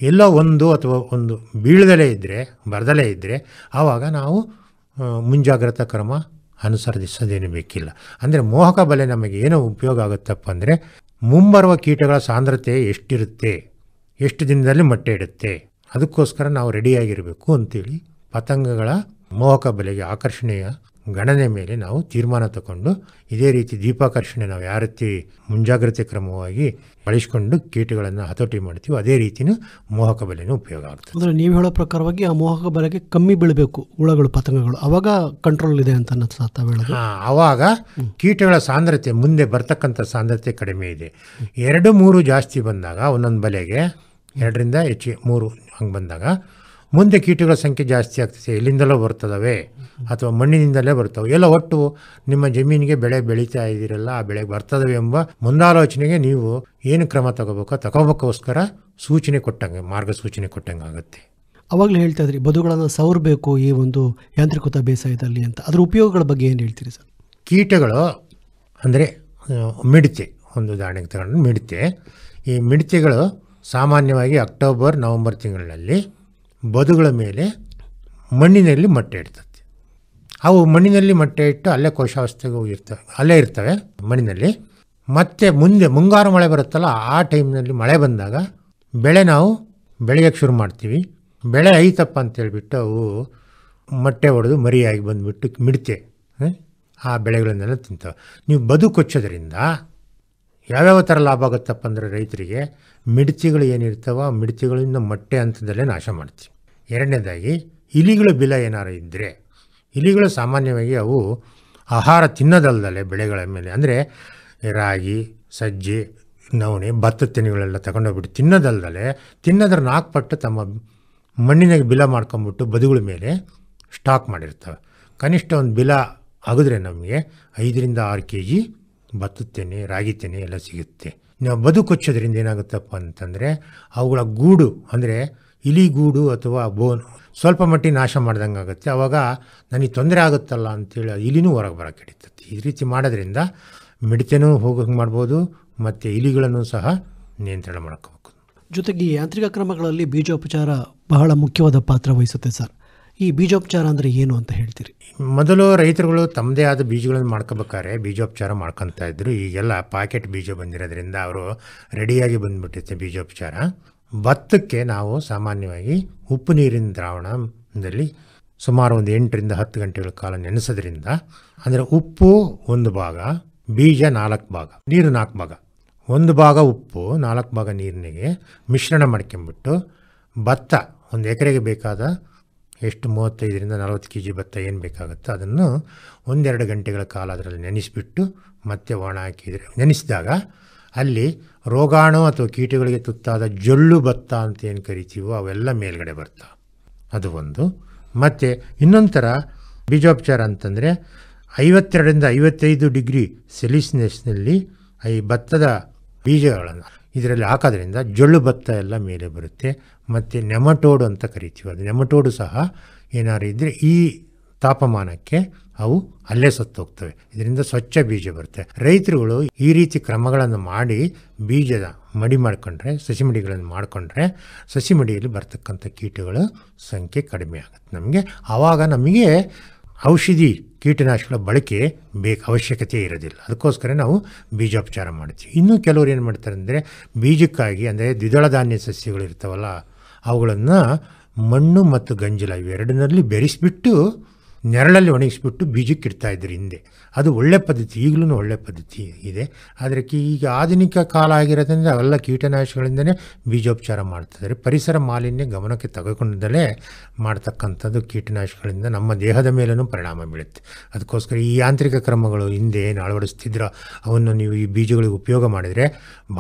B: ಎಲ್ಲೋ ಒಂದು ಅಥವಾ ಒಂದು ಬೀಳದಲೇ ಇದ್ದರೆ ಬರದಲೇ ಇದ್ದರೆ ಆವಾಗ ನಾವು ಮುಂಜಾಗ್ರತಾ ಕ್ರಮ ಅನುಸರಿಸೋದೇನು ಬೇಕಿಲ್ಲ ಅಂದರೆ ಮೋಹಕ ಬಲೆ ನಮಗೆ ಏನೋ ಉಪಯೋಗ ಆಗುತ್ತಪ್ಪ ಅಂದರೆ ಮುಂಬರುವ ಕೀಟಗಳ ಸಾಂದ್ರತೆ ಎಷ್ಟಿರುತ್ತೆ ಎಷ್ಟು ದಿನದಲ್ಲಿ ಮೊಟ್ಟೆ ಇಡುತ್ತೆ ಅದಕ್ಕೋಸ್ಕರ ನಾವು ರೆಡಿಯಾಗಿರಬೇಕು ಅಂತೇಳಿ ಪತಂಗಗಳ ಮೋಹಕ ಬಲೆಗೆ ಆಕರ್ಷಣೆಯ ಗಣನೆ ಮೇಲೆ ನಾವು ತೀರ್ಮಾನ ತಗೊಂಡು ಇದೇ ರೀತಿ ದೀಪಾಕರ್ಷಣೆ ನಾವು ಯಾವ ರೀತಿ ಮುಂಜಾಗ್ರತೆ ಕ್ರಮವಾಗಿ ಬಳಸ್ಕೊಂಡು ಕೀಟಗಳನ್ನು ಹತೋಟಿ ಮಾಡ್ತೀವಿ ಅದೇ ರೀತಿಯೂ ಮೋಹಕ ಬೆಲೆನೂ ಉಪಯೋಗ ಆಗುತ್ತೆ
A: ಅಂದರೆ ನೀವು ಹೇಳೋ ಪ್ರಕಾರವಾಗಿ ಆ ಮೋಹಕ ಬಲೆಗೆ ಕಮ್ಮಿ ಬೀಳಬೇಕು ಹುಳಗಳು ಪತಂಗಗಳು ಅವಾಗ ಕಂಟ್ರೋಲ್ ಇದೆ ಅಂತ ಅನ್ನೋದು ಅನ್ನಿಸ್ತಾ
B: ಆವಾಗ ಕೀಟಗಳ ಸಾಂದ್ರತೆ ಮುಂದೆ ಬರ್ತಕ್ಕಂಥ ಸಾಂದ್ರತೆ ಕಡಿಮೆ ಇದೆ ಎರಡು ಮೂರು ಜಾಸ್ತಿ ಬಂದಾಗ ಒಂದೊಂದು ಬಲೆಗೆ ಎರಡರಿಂದ ಹೆಚ್ಚು ಮೂರು ಹಂಗೆ ಬಂದಾಗ ಮುಂದೆ ಕೀಟಗಳ ಸಂಖ್ಯೆ ಜಾಸ್ತಿ ಆಗ್ತದೆ ಎಲ್ಲಿಂದಲೋ ಬರ್ತದವೆ ಅಥವಾ ಮಣ್ಣಿನಿಂದಲೇ ಬರ್ತವೆ ಎಲ್ಲ ಒಟ್ಟು ನಿಮ್ಮ ಜಮೀನಿಗೆ ಬೆಳೆ ಬೆಳೀತಾ ಇದ್ದೀರಲ್ಲ ಆ ಬೆಳೆಗೆ ಬರ್ತದವೆ ಎಂಬ ಮುಂದಾಲೋಚನೆಗೆ ನೀವು ಏನು ಕ್ರಮ ತಗೋಬೇಕು ತಗೋಬೇಕೋಸ್ಕರ ಸೂಚನೆ ಕೊಟ್ಟಂಗೆ ಮಾರ್ಗಸೂಚನೆ ಕೊಟ್ಟಂಗೆ ಆಗುತ್ತೆ ಅವಾಗಲೇ ಹೇಳ್ತಾ ಇದ್ರಿ
A: ಬದುಗಳನ್ನು ಸವರಬೇಕು ಈ ಒಂದು ಯಾಂತ್ರಿಕೃತ ಬೇಸಾಯದಲ್ಲಿ ಅಂತ ಅದರ ಉಪಯೋಗಗಳ ಬಗ್ಗೆ ಏನು ಹೇಳ್ತೀರಿ ಸರ್
B: ಕೀಟಗಳು ಅಂದರೆ ಮಿಡಿತೆ ಒಂದು ಉದಾಹರಣೆಗೆ ತಗೊಂಡು ಮಿಡಿತೆ ಈ ಮಿಡಿತೆಗಳು ಸಾಮಾನ್ಯವಾಗಿ ಅಕ್ಟೋಬರ್ ನವಂಬರ್ ತಿಂಗಳಲ್ಲಿ ಬದುಗಳ ಮೇಲೆ ಮಣ್ಣಿನಲ್ಲಿ ಮೊಟ್ಟೆ ಇಡ್ತತಿ ಅವು ಮಣ್ಣಿನಲ್ಲಿ ಮೊಟ್ಟೆ ಇಟ್ಟು ಅಲ್ಲೇ ಹೋಗಿ ಇರ್ತವೆ ಅಲ್ಲೇ ಇರ್ತವೆ ಮಣ್ಣಿನಲ್ಲಿ ಮತ್ತೆ ಮುಂದೆ ಮುಂಗಾರು ಮಳೆ ಬರುತ್ತಲ್ಲ ಆ ಟೈಮ್ನಲ್ಲಿ ಮಳೆ ಬಂದಾಗ ಬೆಳೆ ನಾವು ಬೆಳೆಯೋಕ್ಕೆ ಶುರು ಮಾಡ್ತೀವಿ ಬೆಳೆ ಐತಪ್ಪ ಅಂತೇಳ್ಬಿಟ್ಟು ಅವು ಮೊಟ್ಟೆ ಹೊಡೆದು ಮರಿಯಾಗಿ ಬಂದುಬಿಟ್ಟು ಮಿಡ್ತೆ ಆ ಬೆಳೆಗಳನ್ನೆಲ್ಲ ತಿಂತಾವೆ ನೀವು ಬದುಕೊಚ್ಚೋದ್ರಿಂದ ಯಾವ್ಯಾವ ಥರ ಲಾಭ ಆಗುತ್ತಪ್ಪ ಅಂದರೆ ರೈತರಿಗೆ ಮಿಡ್ಚಿಗಳು ಏನಿರ್ತಾವೆ ಆ ಮಿಡ್ಚಿಗಳಿಂದ ಮೊಟ್ಟೆ ಹಂತದಲ್ಲೇ ನಾಶ ಮಾಡ್ತೀವಿ ಎರಡನೇದಾಗಿ ಇಲಿಗಳ ಬಿಲ ಏನಾರು ಇದ್ದರೆ ಇಲಿಗಳು ಸಾಮಾನ್ಯವಾಗಿ ಅವು ಆಹಾರ ತಿನ್ನೋದಲ್ದಲೆ ಬೆಳೆಗಳ ಮೇಲೆ ಅಂದರೆ ರಾಗಿ ಸಜ್ಜೆ ನವಣೆ ಭತ್ತ ತೆನೆಗಳೆಲ್ಲ ತಗೊಂಡೋಗ್ಬಿಟ್ಟು ತಿನ್ನೋದಲ್ದಲೆ ತಿನ್ನೋದ್ರ ನಾಲ್ಕು ಪಟ್ಟು ತಮ್ಮ ಮಣ್ಣಿನಾಗ ಬಿಲ ಮಾಡ್ಕೊಂಬಿಟ್ಟು ಬದುಗಳ ಮೇಲೆ ಸ್ಟಾಕ್ ಮಾಡಿರ್ತವೆ ಕನಿಷ್ಠ ಒಂದು ಬಿಲ ಆಗಿದ್ರೆ ನಮಗೆ ಐದರಿಂದ ಆರು ಕೆ ಜಿ ಭತ್ತದ ತೆನೆ ರಾಗಿ ತೆನೆ ಎಲ್ಲ ಸಿಗುತ್ತೆ ನಾವು ಬದುಕೊಚ್ಚೋದ್ರಿಂದ ಏನಾಗುತ್ತಪ್ಪ ಅಂತಂದರೆ ಅವುಗಳ ಗೂಡು ಅಂದರೆ ಇಲಿ ಗೂಡು ಅಥವಾ ಬೋನ್ ಸ್ವಲ್ಪ ಮಟ್ಟಿಗೆ ನಾಶ ಮಾಡ್ದಂಗೆ ಆಗುತ್ತೆ ಆವಾಗ ನನಗೆ ತೊಂದರೆ ಆಗುತ್ತಲ್ಲ ಅಂತೇಳಿ ಇಲಿನೂ ಹೊರಗೆ ಬರೋಕ್ಕೆ ಹಿಡಿತೈತಿ ಈ ರೀತಿ ಮಾಡೋದ್ರಿಂದ ಮಿಡಿತೆನೂ ಹೋಗೋಕೆ ಮಾಡ್ಬೋದು ಮತ್ತು ಇಲಿಗಳನ್ನು ಸಹ ನಿಯಂತ್ರಣ ಮಾಡ್ಕೋಬೇಕು ಜೊತೆಗೆ ಯಾಂತ್ರಿಕ ಕ್ರಮಗಳಲ್ಲಿ ಬೀಜೋಪಚಾರ
A: ಬಹಳ ಮುಖ್ಯವಾದ ಪಾತ್ರ ವಹಿಸುತ್ತೆ ಸರ್
B: ಈ ಬೀಜೋಪಚಾರ ಅಂದರೆ ಏನು ಅಂತ ಹೇಳ್ತೀರಿ ಮೊದಲು ರೈತರುಗಳು ತಮ್ಮದೇ ಆದ ಬೀಜಗಳನ್ನು ಮಾಡ್ಕೋಬೇಕಾದ್ರೆ ಬೀಜೋಪಚಾರ ಮಾಡ್ಕೊತಾ ಇದ್ರು ಈಗೆಲ್ಲ ಪಾಕೆಟ್ ಬೀಜ ಬಂದಿರೋದ್ರಿಂದ ಅವರು ರೆಡಿಯಾಗಿ ಬಂದುಬಿಟ್ಟಿತ್ತೆ ಬೀಜೋಪಚಾರ ಭತ್ತಕ್ಕೆ ನಾವು ಸಾಮಾನ್ಯವಾಗಿ ಉಪ್ಪು ನೀರಿನ ದ್ರಾವಣದಲ್ಲಿ ಸುಮಾರು ಒಂದು ಎಂಟರಿಂದ ಹತ್ತು ಗಂಟೆಗಳ ಕಾಲ ನೆನೆಸೋದ್ರಿಂದ ಅಂದರೆ ಉಪ್ಪು ಒಂದು ಭಾಗ ಬೀಜ ನಾಲ್ಕು ಭಾಗ ನೀರು ನಾಲ್ಕು ಭಾಗ ಒಂದು ಭಾಗ ಉಪ್ಪು ನಾಲ್ಕು ಭಾಗ ನೀರಿನಿಗೆ ಮಿಶ್ರಣ ಮಾಡ್ಕೊಂಬಿಟ್ಟು ಭತ್ತ ಒಂದು ಎಕರೆಗೆ ಬೇಕಾದ ಎಷ್ಟು ಮೂವತ್ತೈದರಿಂದ ನಲವತ್ತು ಕೆ ಜಿ ಭತ್ತ ಏನು ಬೇಕಾಗುತ್ತೋ ಅದನ್ನು ಒಂದೆರಡು ಗಂಟೆಗಳ ಕಾಲ ಅದರಲ್ಲಿ ನೆನೆಸಿಬಿಟ್ಟು ಮತ್ತೆ ಒಣ ಹಾಕಿದರೆ ನೆನೆಸಿದಾಗ ಅಲ್ಲಿ ರೋಗಾಣು ಅಥವಾ ಕೀಟಗಳಿಗೆ ತುತ್ತಾದ ಜೊಳ್ಳು ಭತ್ತ ಅಂತ ಏನು ಕರಿತೀವೋ ಅವೆಲ್ಲ ಮೇಲ್ಗಡೆ ಬರ್ತಾವೆ ಅದು ಒಂದು ಮತ್ತು ಇನ್ನೊಂದು ಥರ ಬೀಜೋಪಚಾರ ಅಂತಂದರೆ ಐವತ್ತೆರಡರಿಂದ ಐವತ್ತೈದು ಡಿಗ್ರಿ ಸೆಲ್ಸಿಯಸ್ನಲ್ಲಿ ಈ ಭತ್ತದ ಬೀಜಗಳನ್ನು ಇದರಲ್ಲಿ ಹಾಕೋದ್ರಿಂದ ಜೊಳ್ಳು ಭತ್ತ ಎಲ್ಲ ಮೇಲೆ ಬರುತ್ತೆ ಮತ್ತು ನೆಮಟೋಡು ಅಂತ ಕರಿತೀವಿ ಅದು ನೆಮಟೋಡು ಸಹ ಏನಾರು ಇದ್ದರೆ ಈ ತಾಪಮಾನಕ್ಕೆ ಅವು ಅಲ್ಲೇ ಸತ್ತೋಗ್ತವೆ ಇದರಿಂದ ಸ್ವಚ್ಛ ಬೀಜ ಬರುತ್ತೆ ರೈತರುಗಳು ಈ ರೀತಿ ಕ್ರಮಗಳನ್ನು ಮಾಡಿ ಬೀಜದ ಮಡಿ ಮಾಡಿಕೊಂಡ್ರೆ ಮಡಿಗಳನ್ನು ಮಾಡಿಕೊಂಡ್ರೆ ಸಸಿ ಮಡಿಯಲ್ಲಿ ಬರ್ತಕ್ಕಂಥ ಕೀಟಗಳ ಸಂಖ್ಯೆ ಕಡಿಮೆ ಆಗುತ್ತೆ ನಮಗೆ ಆವಾಗ ನಮಗೆ ಔಷಧಿ ಕೀಟನಾಶಕಗಳ ಬಳಕೆ ಬೇಕು ಅವಶ್ಯಕತೆ ಇರೋದಿಲ್ಲ ಅದಕ್ಕೋಸ್ಕರ ನಾವು ಬೀಜೋಪಚಾರ ಮಾಡ್ತೀವಿ ಇನ್ನೂ ಕೆಲವರು ಏನು ಮಾಡ್ತಾರೆ ಅಂದರೆ ಬೀಜಕ್ಕಾಗಿ ಅಂದರೆ ದ್ವಿದಳ ಧಾನ್ಯ ಸಸ್ಯಗಳು ಇರ್ತಾವಲ್ಲ ಅವುಗಳನ್ನು ಮಣ್ಣು ಮತ್ತು ಗಂಜಲ ಇವೆರಡರಲ್ಲಿ ಬೆರೆಸಿಬಿಟ್ಟು ನೆರಳಲ್ಲಿ ಒಣಗಿಸ್ಬಿಟ್ಟು ಬೀಜಕ್ಕೆ ಇದ್ರು ಹಿಂದೆ ಅದು ಒಳ್ಳೆ ಪದ್ಧತಿ ಈಗಲೂ ಒಳ್ಳೆ ಪದ್ಧತಿ ಇದೆ ಆದರೆ ಈಗ ಆಧುನಿಕ ಕಾಲ ಆಗಿರೋದ್ರಿಂದ ಅವೆಲ್ಲ ಕೀಟನಾಶಕಗಳಿಂದಲೇ ಬೀಜೋಪಚಾರ ಮಾಡ್ತಿದ್ದಾರೆ ಪರಿಸರ ಮಾಲಿನ್ಯ ಗಮನಕ್ಕೆ ತಗೊಂಡಿದ್ದಲೇ ಮಾಡ್ತಕ್ಕಂಥದ್ದು ಕೀಟನಾಶಕಗಳಿಂದ ನಮ್ಮ ದೇಹದ ಮೇಲೂ ಪರಿಣಾಮ ಬೀಳುತ್ತೆ ಅದಕ್ಕೋಸ್ಕರ ಈ ಯಾಂತ್ರಿಕ ಕ್ರಮಗಳು ಹಿಂದೆ ಏನು ಅಳವಡಿಸ್ತಿದ್ರೋ ಅವನ್ನು ನೀವು ಈ ಬೀಜಗಳಿಗೆ ಉಪಯೋಗ ಮಾಡಿದರೆ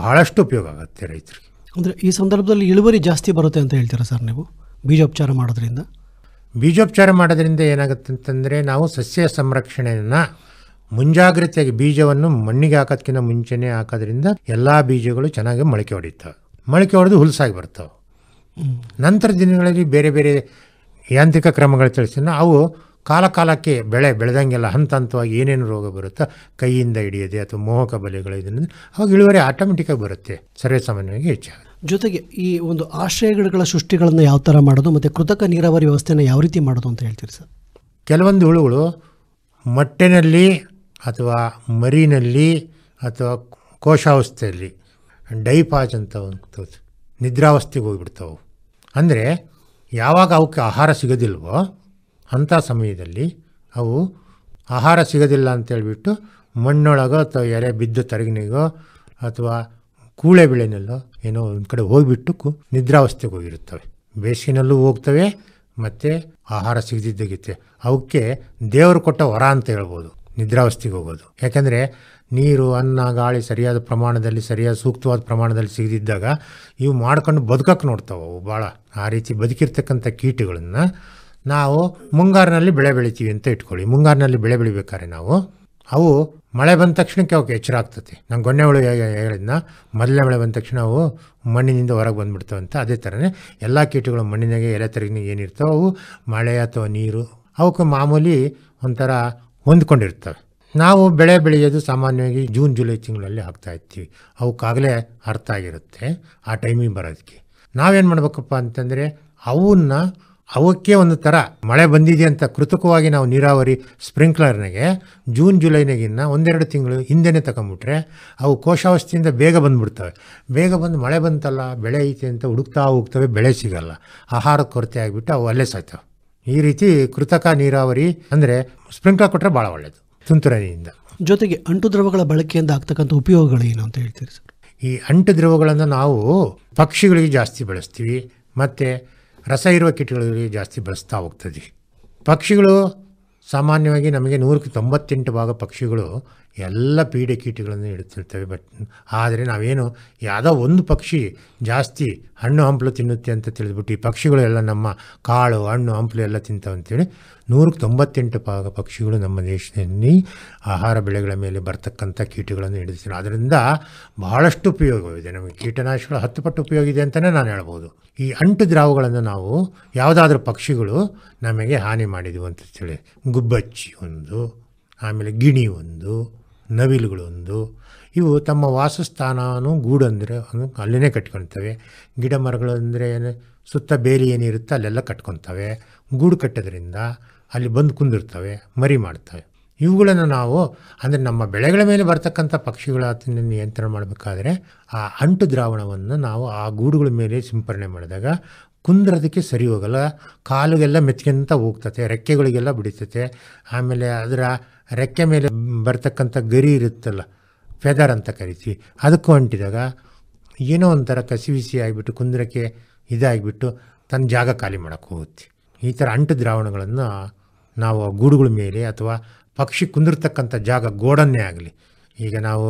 B: ಬಹಳಷ್ಟು ಉಪಯೋಗ ಆಗುತ್ತೆ ರೈತರಿಗೆ ಅಂದರೆ ಈ ಸಂದರ್ಭದಲ್ಲಿ ಇಳುವರಿ ಜಾಸ್ತಿ ಬರುತ್ತೆ ಅಂತ ಹೇಳ್ತೀರಾ ಸರ್ ನೀವು ಬೀಜೋಪಚಾರ ಮಾಡೋದ್ರಿಂದ ಬೀಜೋಪಚಾರ ಮಾಡೋದ್ರಿಂದ ಏನಾಗುತ್ತೆ ಅಂತಂದರೆ ನಾವು ಸಸ್ಯ ಸಂರಕ್ಷಣೆಯನ್ನು ಮುಂಜಾಗ್ರತೆಯಾಗಿ ಬೀಜವನ್ನು ಮಣ್ಣಿಗೆ ಹಾಕೋದಕ್ಕಿಂತ ಮುಂಚೆನೇ ಹಾಕೋದ್ರಿಂದ ಎಲ್ಲ ಬೀಜಗಳು ಚೆನ್ನಾಗಿ ಮೊಳಕೆ ಹೊಡಿತಾವೆ ಮೊಳಕೆ ಹೊಡೆದು ಹುಲ್ಸಾಗಿ ಬರ್ತವೆ ನಂತರ ದಿನಗಳಲ್ಲಿ ಬೇರೆ ಬೇರೆ ಯಾಂತ್ರಿಕ ಕ್ರಮಗಳು ತಿಳಿಸಿದ ಅವು ಕಾಲ ಕಾಲಕ್ಕೆ ಬೆಳೆ ಬೆಳೆದಂಗೆಲ್ಲ ಹಂತ ಹಂತವಾಗಿ ಏನೇನು ರೋಗ ಬರುತ್ತೋ ಕೈಯಿಂದ ಹಿಡಿಯೋದೆ ಅಥವಾ ಮೋಹಕ ಬಲೆಗಳು ಇದನ್ನು ಅವಾಗ ಇಳುವರಿ ಆಟೋಮೆಟಿಕ್ಕಾಗಿ ಬರುತ್ತೆ ಸಾಮಾನ್ಯವಾಗಿ ಹೆಚ್ಚಾಗುತ್ತೆ
A: ಜೊತೆಗೆ ಈ ಒಂದು ಆಶ್ರಯಗಳ ಸೃಷ್ಟಿಗಳನ್ನು ಯಾವ ಥರ ಮಾಡೋದು ಮತ್ತು ಕೃತಕ ನೀರಾವರಿ ವ್ಯವಸ್ಥೆನ ಯಾವ ರೀತಿ ಮಾಡೋದು ಅಂತ ಹೇಳ್ತೀರಿ ಸರ್
B: ಕೆಲವೊಂದು ಹುಳುಗಳು ಮೊಟ್ಟೆನಲ್ಲಿ ಅಥವಾ ಮರಿನಲ್ಲಿ ಅಥವಾ ಕೋಶಾವಸ್ಥೆಯಲ್ಲಿ ಡೈಪಾಜ್ ಅಂತ ಒಂದು ನಿದ್ರಾವಸ್ಥೆಗೆ ಹೋಗಿಬಿಡ್ತಾವೆ ಅಂದರೆ ಯಾವಾಗ ಅವಕ್ಕೆ ಆಹಾರ ಸಿಗೋದಿಲ್ವೋ ಅಂಥ ಸಮಯದಲ್ಲಿ ಅವು ಆಹಾರ ಸಿಗೋದಿಲ್ಲ ಅಂತೇಳ್ಬಿಟ್ಟು ಮಣ್ಣೊಳಗೋ ಅಥವಾ ಎರೆ ಬಿದ್ದು ತರಗಿನಿಗೋ ಅಥವಾ ಕೂಳೆ ಬೆಳೆನೆಲ್ಲ ಏನೋ ಒಂದು ಕಡೆ ಹೋಗಿಬಿಟ್ಟು ನಿದ್ರಾವಸ್ಥೆಗೆ ಹೋಗಿರುತ್ತವೆ ಬೇಸಿಗೆನಲ್ಲೂ ಹೋಗ್ತವೆ ಮತ್ತು ಆಹಾರ ಸಿಗದಿದ್ದಾಗಿತ್ತೆ ಅವಕ್ಕೆ ದೇವರು ಕೊಟ್ಟ ವರ ಅಂತ ಹೇಳ್ಬೋದು ನಿದ್ರಾವಸ್ಥೆಗೆ ಹೋಗೋದು ಯಾಕೆಂದರೆ ನೀರು ಅನ್ನ ಗಾಳಿ ಸರಿಯಾದ ಪ್ರಮಾಣದಲ್ಲಿ ಸರಿಯಾದ ಸೂಕ್ತವಾದ ಪ್ರಮಾಣದಲ್ಲಿ ಸಿಗದಿದ್ದಾಗ ಇವು ಮಾಡ್ಕೊಂಡು ಬದುಕಕ್ಕೆ ನೋಡ್ತಾವೆ ಅವು ಭಾಳ ಆ ರೀತಿ ಬದುಕಿರ್ತಕ್ಕಂಥ ಕೀಟಗಳನ್ನು ನಾವು ಮುಂಗಾರಿನಲ್ಲಿ ಬೆಳೆ ಬೆಳಿತೀವಿ ಅಂತ ಇಟ್ಕೊಳ್ಳಿ ಮುಂಗಾರಿನಲ್ಲಿ ಬೆಳೆ ಬೆಳಿಬೇಕಾದ್ರೆ ನಾವು ಅವು ಮಳೆ ಬಂದ ತಕ್ಷಣಕ್ಕೆ ಅವಕ್ಕೆ ಎಚ್ಚರ ಆಗ್ತತಿ ನಂಗೆ ಗೊನ್ನೆ ಒಳಗೆ ಹೇಳಿದ್ನ ಮೊದಲನೇ ಮಳೆ ಬಂದ ತಕ್ಷಣ ಅವು ಮಣ್ಣಿನಿಂದ ಹೊರಗೆ ಬಂದುಬಿಡ್ತಾವೆ ಅಂತ ಅದೇ ಥರನೇ ಎಲ್ಲ ಕೀಟಗಳು ಮಣ್ಣಿನಾಗೆ ಎಲೆ ತರಗಿನ ಏನಿರ್ತಾವೆ ಅವು ಮಳೆ ಅಥವಾ ನೀರು ಅವಕ್ಕೆ ಮಾಮೂಲಿ ಒಂಥರ ಹೊಂದ್ಕೊಂಡಿರ್ತವೆ ನಾವು ಬೆಳೆ ಬೆಳೆಯೋದು ಸಾಮಾನ್ಯವಾಗಿ ಜೂನ್ ಜುಲೈ ತಿಂಗಳಲ್ಲಿ ಹಾಕ್ತಾ ಇರ್ತೀವಿ ಅವಕ್ಕಾಗಲೇ ಅರ್ಥ ಆಗಿರುತ್ತೆ ಆ ಟೈಮಿಗೆ ಬರೋದಕ್ಕೆ ನಾವೇನು ಮಾಡಬೇಕಪ್ಪ ಅಂತಂದರೆ ಅವನ್ನ ಅವಕ್ಕೆ ಒಂದು ಥರ ಮಳೆ ಬಂದಿದೆ ಅಂತ ಕೃತಕವಾಗಿ ನಾವು ನೀರಾವರಿ ಸ್ಪ್ರಿಂಕ್ಲರ್ನಾಗೆ ಜೂನ್ ಜುಲೈನಾಗಿನ್ನ ಒಂದೆರಡು ತಿಂಗಳು ಹಿಂದೆನೇ ತಗೊಂಬಿಟ್ರೆ ಅವು ಕೋಶಾವಸ್ಥೆಯಿಂದ ಬೇಗ ಬಂದುಬಿಡ್ತವೆ ಬೇಗ ಬಂದು ಮಳೆ ಬಂತಲ್ಲ ಬೆಳೆ ಐತೆ ಅಂತ ಹುಡುಕ್ತಾ ಹೋಗ್ತವೆ ಬೆಳೆ ಸಿಗಲ್ಲ ಆಹಾರ ಕೊರತೆ ಆಗಿಬಿಟ್ಟು ಅವು ಅಲ್ಲೇ ಸಾಯ್ತವೆ ಈ ರೀತಿ ಕೃತಕ ನೀರಾವರಿ ಅಂದರೆ ಸ್ಪ್ರಿಂಕ್ಲರ್ ಕೊಟ್ಟರೆ ಭಾಳ ಒಳ್ಳೆಯದು ತುಂತುರನಿಯಿಂದ
A: ಜೊತೆಗೆ ಅಂಟು ದ್ರವಗಳ ಬಳಕೆಯಿಂದ ಆಗ್ತಕ್ಕಂಥ ಏನು ಅಂತ ಹೇಳ್ತೀರಿ ಸರ್
B: ಈ ಅಂಟು ದ್ರವಗಳನ್ನು ನಾವು ಪಕ್ಷಿಗಳಿಗೆ ಜಾಸ್ತಿ ಬಳಸ್ತೀವಿ ಮತ್ತು ರಸ ಇರುವ ಕೀಟಗಳಲ್ಲಿ ಜಾಸ್ತಿ ಬಳಸ್ತಾ ಹೋಗ್ತದೆ ಪಕ್ಷಿಗಳು ಸಾಮಾನ್ಯವಾಗಿ ನಮಗೆ ನೂರಕ್ಕೆ ತೊಂಬತ್ತೆಂಟು ಭಾಗ ಪಕ್ಷಿಗಳು ಎಲ್ಲ ಪೀಡೆ ಕೀಟಗಳನ್ನು ಇಡುತ್ತಿರ್ತವೆ ಬಟ್ ಆದರೆ ನಾವೇನು ಯಾವುದೋ ಒಂದು ಪಕ್ಷಿ ಜಾಸ್ತಿ ಹಣ್ಣು ಹಂಪಲು ತಿನ್ನುತ್ತೆ ಅಂತ ತಿಳಿದ್ಬಿಟ್ಟು ಈ ಪಕ್ಷಿಗಳು ಎಲ್ಲ ನಮ್ಮ ಕಾಳು ಹಣ್ಣು ಹಂಪಲು ಎಲ್ಲ ತಿಂತಾವಂತೇಳಿ ನೂರಕ್ಕೆ ತೊಂಬತ್ತೆಂಟು ಭಾಗ ಪಕ್ಷಿಗಳು ನಮ್ಮ ದೇಶದಲ್ಲಿ ಆಹಾರ ಬೆಳೆಗಳ ಮೇಲೆ ಬರ್ತಕ್ಕಂಥ ಕೀಟಗಳನ್ನು ಹಿಡಿದಿವೆ ಅದರಿಂದ ಬಹಳಷ್ಟು ಉಪಯೋಗವಿದೆ ನಮಗೆ ಕೀಟನಾಶಗಳು ಹತ್ತು ಪಟ್ಟು ಉಪಯೋಗ ಇದೆ ಅಂತಲೇ ನಾನು ಹೇಳ್ಬೋದು ಈ ಅಂಟು ದ್ರಾವಗಳನ್ನು ನಾವು ಯಾವುದಾದ್ರೂ ಪಕ್ಷಿಗಳು ನಮಗೆ ಹಾನಿ ಮಾಡಿದವು ಅಂತ ಹೇಳಿ ಗುಬ್ಬಚ್ಚಿ ಒಂದು ಆಮೇಲೆ ಗಿಣಿ ಒಂದು ನವಿಲುಗಳೊಂದು ಇವು ತಮ್ಮ ವಾಸಸ್ಥಾನವೂ ಗೂಡಂದರೆ ಅಲ್ಲೇ ಕಟ್ಕೊಳ್ತವೆ ಗಿಡ ಮರಗಳು ಅಂದರೆ ಸುತ್ತ ಬೇಲಿ ಏನಿರುತ್ತೆ ಅಲ್ಲೆಲ್ಲ ಕಟ್ಕೊತವೆ ಗೂಡು ಕಟ್ಟೋದ್ರಿಂದ ಅಲ್ಲಿ ಬಂದು ಕುಂದಿರ್ತವೆ ಮರಿ ಮಾಡ್ತವೆ ಇವುಗಳನ್ನು ನಾವು ಅಂದರೆ ನಮ್ಮ ಬೆಳೆಗಳ ಮೇಲೆ ಬರ್ತಕ್ಕಂಥ ಪಕ್ಷಿಗಳ ನಿಯಂತ್ರಣ ಮಾಡಬೇಕಾದ್ರೆ ಆ ಅಂಟು ದ್ರಾವಣವನ್ನು ನಾವು ಆ ಗೂಡುಗಳ ಮೇಲೆ ಸಿಂಪರಣೆ ಮಾಡಿದಾಗ ಕುಂದ್ರದಕ್ಕೆ ಸರಿ ಹೋಗಲ್ಲ ಕಾಲುಗೆಲ್ಲ ಮೆಚ್ಕೊಂತ ಹೋಗ್ತತೆ ರೆಕ್ಕೆಗಳಿಗೆಲ್ಲ ಬಿಡಿತತೆ ಆಮೇಲೆ ಅದರ ರೆಕ್ಕೆ ಮೇಲೆ ಬರ್ತಕ್ಕಂಥ ಗರಿ ಇರುತ್ತಲ್ಲ ಫೆದರ್ ಅಂತ ಕರಿತೀವಿ ಅದಕ್ಕೂ ಅಂಟಿದಾಗ ಏನೋ ಒಂಥರ ಕಸಿವಿಸಿ ಆಗಿಬಿಟ್ಟು ಕುಂದ್ರಕ್ಕೆ ಇದಾಗಿಬಿಟ್ಟು ತನ್ನ ಜಾಗ ಖಾಲಿ ಮಾಡೋಕ್ಕೆ ಹೋಗುತ್ತೆ ಈ ಥರ ಅಂಟು ದ್ರಾವಣಗಳನ್ನು ನಾವು ಗೂಡುಗಳ ಮೇಲೆ ಅಥವಾ ಪಕ್ಷಿ ಕುಂದಿರ್ತಕ್ಕಂಥ ಜಾಗ ಗೋಡನ್ನೇ ಆಗಲಿ ಈಗ ನಾವು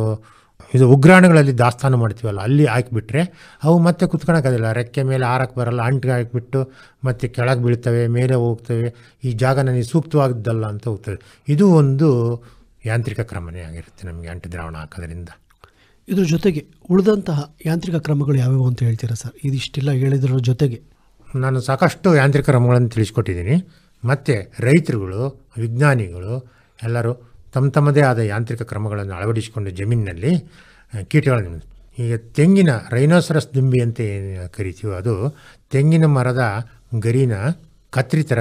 B: ಇದು ಉಗ್ರಾಣಗಳಲ್ಲಿ ದಾಸ್ತಾನು ಮಾಡ್ತೀವಲ್ಲ ಅಲ್ಲಿ ಹಾಕಿಬಿಟ್ರೆ ಅವು ಮತ್ತೆ ಕುತ್ಕೊಳಕ್ಕಾಗಲ್ಲ ರೆಕ್ಕೆ ಮೇಲೆ ಹಾರಕ್ಕೆ ಬರಲ್ಲ ಅಂಟಿಗೆ ಹಾಕಿಬಿಟ್ಟು ಮತ್ತೆ ಕೆಳಗೆ ಬೀಳ್ತವೆ ಮೇಲೆ ಹೋಗ್ತವೆ ಈ ಜಾಗ ನನಗೆ ಸೂಕ್ತವಾಗಿದ್ದಲ್ಲ ಅಂತ ಹೋಗ್ತವೆ ಇದು ಒಂದು ಯಾಂತ್ರಿಕ ಕ್ರಮನೇ ಆಗಿರುತ್ತೆ ನಮಗೆ ಅಂಟಿ ದ್ರಾವಣ ಹಾಕೋದ್ರಿಂದ ಇದ್ರ ಜೊತೆಗೆ ಉಳಿದಂತಹ ಯಾಂತ್ರಿಕ ಕ್ರಮಗಳು ಯಾವ್ಯಾವು ಅಂತ ಹೇಳ್ತೀರಾ ಸರ್ ಇದಿಷ್ಟೆಲ್ಲ ಹೇಳಿದ್ರ ಜೊತೆಗೆ ನಾನು ಸಾಕಷ್ಟು ಯಾಂತ್ರಿಕ ಕ್ರಮಗಳನ್ನು ತಿಳಿಸ್ಕೊಟ್ಟಿದ್ದೀನಿ ಮತ್ತು ರೈತರುಗಳು ವಿಜ್ಞಾನಿಗಳು ಎಲ್ಲರೂ ತಮ್ಮ ತಮ್ಮದೇ ಆದ ಯಾಂತ್ರಿಕ ಕ್ರಮಗಳನ್ನು ಅಳವಡಿಸಿಕೊಂಡು ಜಮೀನಿನಲ್ಲಿ ಕೀಟಗಳನ್ನು ಈಗ ತೆಂಗಿನ ರೈನೋಸರಸ್ ದುಂಬಿ ಅಂತ ಏನು ಕರಿತೀವೋ ಅದು ತೆಂಗಿನ ಮರದ ಗರಿನ ಕತ್ರಿ ಥರ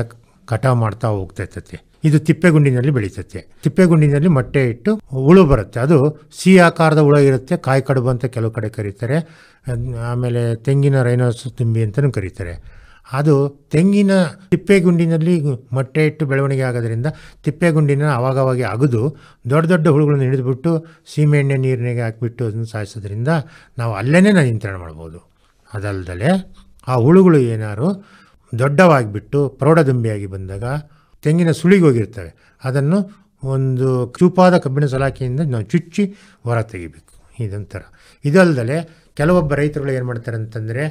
B: ಕಟಾವು ಮಾಡ್ತಾ ಹೋಗ್ತಾ ಇದು ತಿಪ್ಪೆಗುಂಡಿನಲ್ಲಿ ಬೆಳೀತತೆ ತಿಪ್ಪೆಗುಂಡಿನಲ್ಲಿ ಮೊಟ್ಟೆ ಇಟ್ಟು ಹುಳು ಬರುತ್ತೆ ಅದು ಸಿ ಆಕಾರದ ಹುಳ ಇರುತ್ತೆ ಕಾಯಿ ಕಡುಬು ಅಂತ ಕೆಲವು ಕಡೆ ಕರೀತಾರೆ ಆಮೇಲೆ ತೆಂಗಿನ ರೈನೋಸ್ ದಿಂಬಿ ಅಂತಲೂ ಕರೀತಾರೆ ಅದು ತೆಂಗಿನ ತಿಪ್ಪೆಗುಂಡಿನಲ್ಲಿ ಮೊಟ್ಟೆ ಇಟ್ಟು ಬೆಳವಣಿಗೆ ಆಗೋದ್ರಿಂದ ತಿಪ್ಪೆಗುಂಡಿನ ಆವಾಗವಾಗಿ ಅಗದು ದೊಡ್ಡ ದೊಡ್ಡ ಹುಳುಗಳನ್ನು ಹಿಡಿದುಬಿಟ್ಟು ಸೀಮೆಎಣ್ಣೆ ನೀರಿನಾಗೆ ಹಾಕಿಬಿಟ್ಟು ಅದನ್ನು ಸಾಯಿಸೋದ್ರಿಂದ ನಾವು ಅಲ್ಲೇ ನಾ ನಿಯಂತ್ರಣ ಮಾಡ್ಬೋದು ಅದಲ್ಲದೆ ಆ ಹುಳುಗಳು ಏನಾರು ದೊಡ್ಡವಾಗಿಬಿಟ್ಟು ಪ್ರೌಢದುಂಬಿಯಾಗಿ ಬಂದಾಗ ತೆಂಗಿನ ಸುಳಿಗೋಗಿರ್ತವೆ ಅದನ್ನು ಒಂದು ಚೂಪಾದ ಕಬ್ಬಿಣ ಸಲಾಕೆಯಿಂದ ನಾವು ಚುಚ್ಚಿ ಹೊರ ತೆಗಿಬೇಕು ಇದೊಂಥರ ಇದಲ್ಲದೆ ಕೆಲವೊಬ್ಬ ರೈತರುಗಳು ಏನು ಮಾಡ್ತಾರೆ ಅಂತಂದರೆ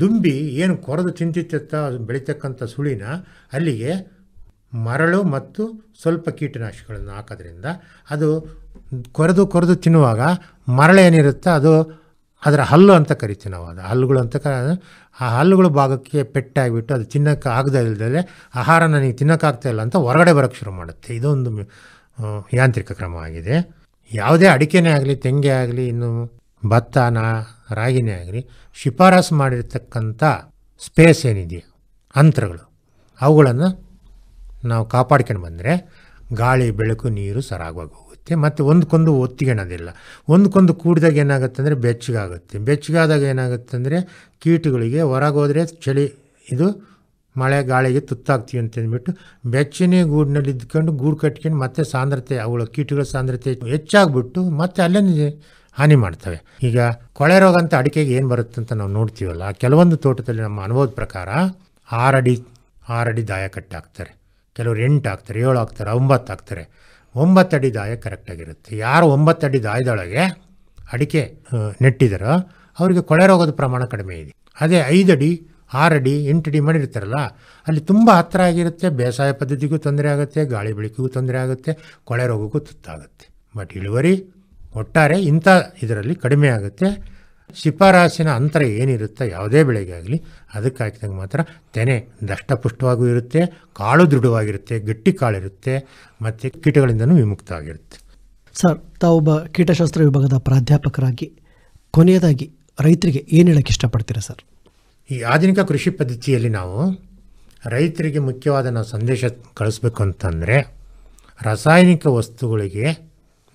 B: ದುಂಬಿ ಏನು ಕೊರೆದು ತಿಂತಿತ್ತ ಅದು ಬೆಳೀತಕ್ಕಂಥ ಸುಳಿನ ಅಲ್ಲಿಗೆ ಮರಳು ಮತ್ತು ಸ್ವಲ್ಪ ಕೀಟನಾಶಕಗಳನ್ನು ಹಾಕೋದ್ರಿಂದ ಅದು ಕೊರೆದು ಕೊರೆದು ತಿನ್ನುವಾಗ ಏನಿರುತ್ತೋ ಅದು ಅದರ ಹಲ್ಲು ಅಂತ ಕರಿತೀವಿ ನಾವು ಅದು ಹಲ್ಲುಗಳು ಅಂತ ಕ ಆ ಹಲ್ಲುಗಳ ಭಾಗಕ್ಕೆ ಪೆಟ್ಟಾಗಿಬಿಟ್ಟು ಅದು ತಿನ್ನೋಕ್ಕೆ ಆಗದೇ ಇಲ್ಲದೆ ಆಹಾರ ನನಗೆ ತಿನ್ನೋಕ್ಕಾಗ್ತಾ ಇಲ್ಲ ಅಂತ ಹೊರಗಡೆ ಬರೋಕ್ಕೆ ಶುರು ಮಾಡುತ್ತೆ ಇದೊಂದು ಯಾಂತ್ರಿಕ ಕ್ರಮವಾಗಿದೆ ಯಾವುದೇ ಅಡಿಕೆನೇ ಆಗಲಿ ತೆಂಗೆ ಆಗಲಿ ಇನ್ನು ಭತ್ತನ ರಾಗಿನೇ ಆಗಲಿ ಶಿಫಾರಸು ಮಾಡಿರ್ತಕ್ಕಂಥ ಸ್ಪೇಸ್ ಏನಿದೆಯೋ ಅಂತರಗಳು ಅವುಗಳನ್ನು ನಾವು ಕಾಪಾಡ್ಕೊಂಡು ಬಂದರೆ ಗಾಳಿ ಬೆಳಕು ನೀರು ಸರಾಗವಾಗಿ ಹೋಗುತ್ತೆ ಮತ್ತು ಒಂದಕ್ಕೊಂದು ಒತ್ತಿಗೆಣೋದಿಲ್ಲ ಒಂದಕ್ಕೊಂದು ಕೂಡಿದಾಗ ಏನಾಗುತ್ತೆ ಅಂದರೆ ಬೆಚ್ಚಗಾಗುತ್ತೆ ಬೆಚ್ಚಗಾದಾಗ ಏನಾಗುತ್ತೆ ಅಂದರೆ ಕೀಟಗಳಿಗೆ ಹೊರಗೋದ್ರೆ ಚಳಿ ಇದು ಮಳೆ ಗಾಳಿಗೆ ತುತ್ತಾಗ್ತೀವಿ ಅಂತಂದ್ಬಿಟ್ಟು ಬೆಚ್ಚನೆ ಗೂಡಿನಲ್ಲಿ ಇದ್ಕೊಂಡು ಗೂಡು ಕಟ್ಕೊಂಡು ಮತ್ತೆ ಸಾಂದ್ರತೆ ಅವುಗಳ ಕೀಟಗಳ ಸಾಂದ್ರತೆ ಹೆಚ್ಚಾಗ್ಬಿಟ್ಟು ಮತ್ತೆ ಅಲ್ಲೇ ಹಾನಿ ಮಾಡ್ತವೆ ಈಗ ಕೊಳೆ ರೋಗ ಅಂತ ಅಡಿಕೆಗೆ ಏನು ಬರುತ್ತೆ ಅಂತ ನಾವು ನೋಡ್ತೀವಲ್ಲ ಕೆಲವೊಂದು ತೋಟದಲ್ಲಿ ನಮ್ಮ ಅನುಭವದ ಪ್ರಕಾರ ಆರಡಿ ಆರಡಿ ದಾಯ ಕಟ್ಟಾಕ್ತಾರೆ ಕೆಲವರು ಎಂಟು ಹಾಕ್ತಾರೆ ಏಳು ಹಾಕ್ತಾರೆ ಒಂಬತ್ತು ಹಾಕ್ತಾರೆ ಒಂಬತ್ತಡಿ ದಾಯ ಕರೆಕ್ಟಾಗಿರುತ್ತೆ ಯಾರು ಒಂಬತ್ತಡಿ ದಾಯದೊಳಗೆ ಅಡಿಕೆ ನೆಟ್ಟಿದಾರೋ ಅವರಿಗೆ ಕೊಳೆ ರೋಗದ ಪ್ರಮಾಣ ಕಡಿಮೆ ಇದೆ ಅದೇ ಐದಡಿ ಆರಡಿ ಎಂಟಡಿ ಮಾಡಿರ್ತಾರಲ್ಲ ಅಲ್ಲಿ ತುಂಬ ಹತ್ತಿರ ಆಗಿರುತ್ತೆ ಬೇಸಾಯ ಪದ್ಧತಿಗೂ ತೊಂದರೆ ಆಗುತ್ತೆ ಗಾಳಿ ಬೆಳಕಿಗೂ ತೊಂದರೆ ಆಗುತ್ತೆ ಕೊಳೆ ರೋಗಕ್ಕೂ ತುತ್ತಾಗುತ್ತೆ ಬಟ್ ಇಳುವರಿ ಒಟ್ಟಾರೆ ಇಂಥ ಇದರಲ್ಲಿ ಕಡಿಮೆ ಆಗುತ್ತೆ ಶಿಫಾರಸಿನ ಅಂತರ ಏನಿರುತ್ತೆ ಯಾವುದೇ ಬೆಳೆಗೆ ಆಗಲಿ ಅದಕ್ಕೆ ಹಾಕಿದಾಗ ಮಾತ್ರ ತೆನೆ ದಷ್ಟಪುಷ್ಟವಾಗೂ ಇರುತ್ತೆ ಕಾಳು ದೃಢವಾಗಿರುತ್ತೆ ಗಟ್ಟಿ ಕಾಳಿರುತ್ತೆ ಮತ್ತು ಕೀಟಗಳಿಂದನೂ ವಿಮುಕ್ತವಾಗಿರುತ್ತೆ
A: ಸರ್ ತಾವೊಬ್ಬ ಕೀಟಶಾಸ್ತ್ರ ವಿಭಾಗದ ಪ್ರಾಧ್ಯಾಪಕರಾಗಿ ಕೊನೆಯದಾಗಿ ರೈತರಿಗೆ ಏನು ಹೇಳಕ್ಕೆ ಇಷ್ಟಪಡ್ತೀರಾ ಸರ್
B: ಈ ಆಧುನಿಕ ಕೃಷಿ ಪದ್ಧತಿಯಲ್ಲಿ ನಾವು ರೈತರಿಗೆ ಮುಖ್ಯವಾದ ನಾವು ಸಂದೇಶ ಕಳಿಸ್ಬೇಕು ಅಂತಂದರೆ ರಾಸಾಯನಿಕ ವಸ್ತುಗಳಿಗೆ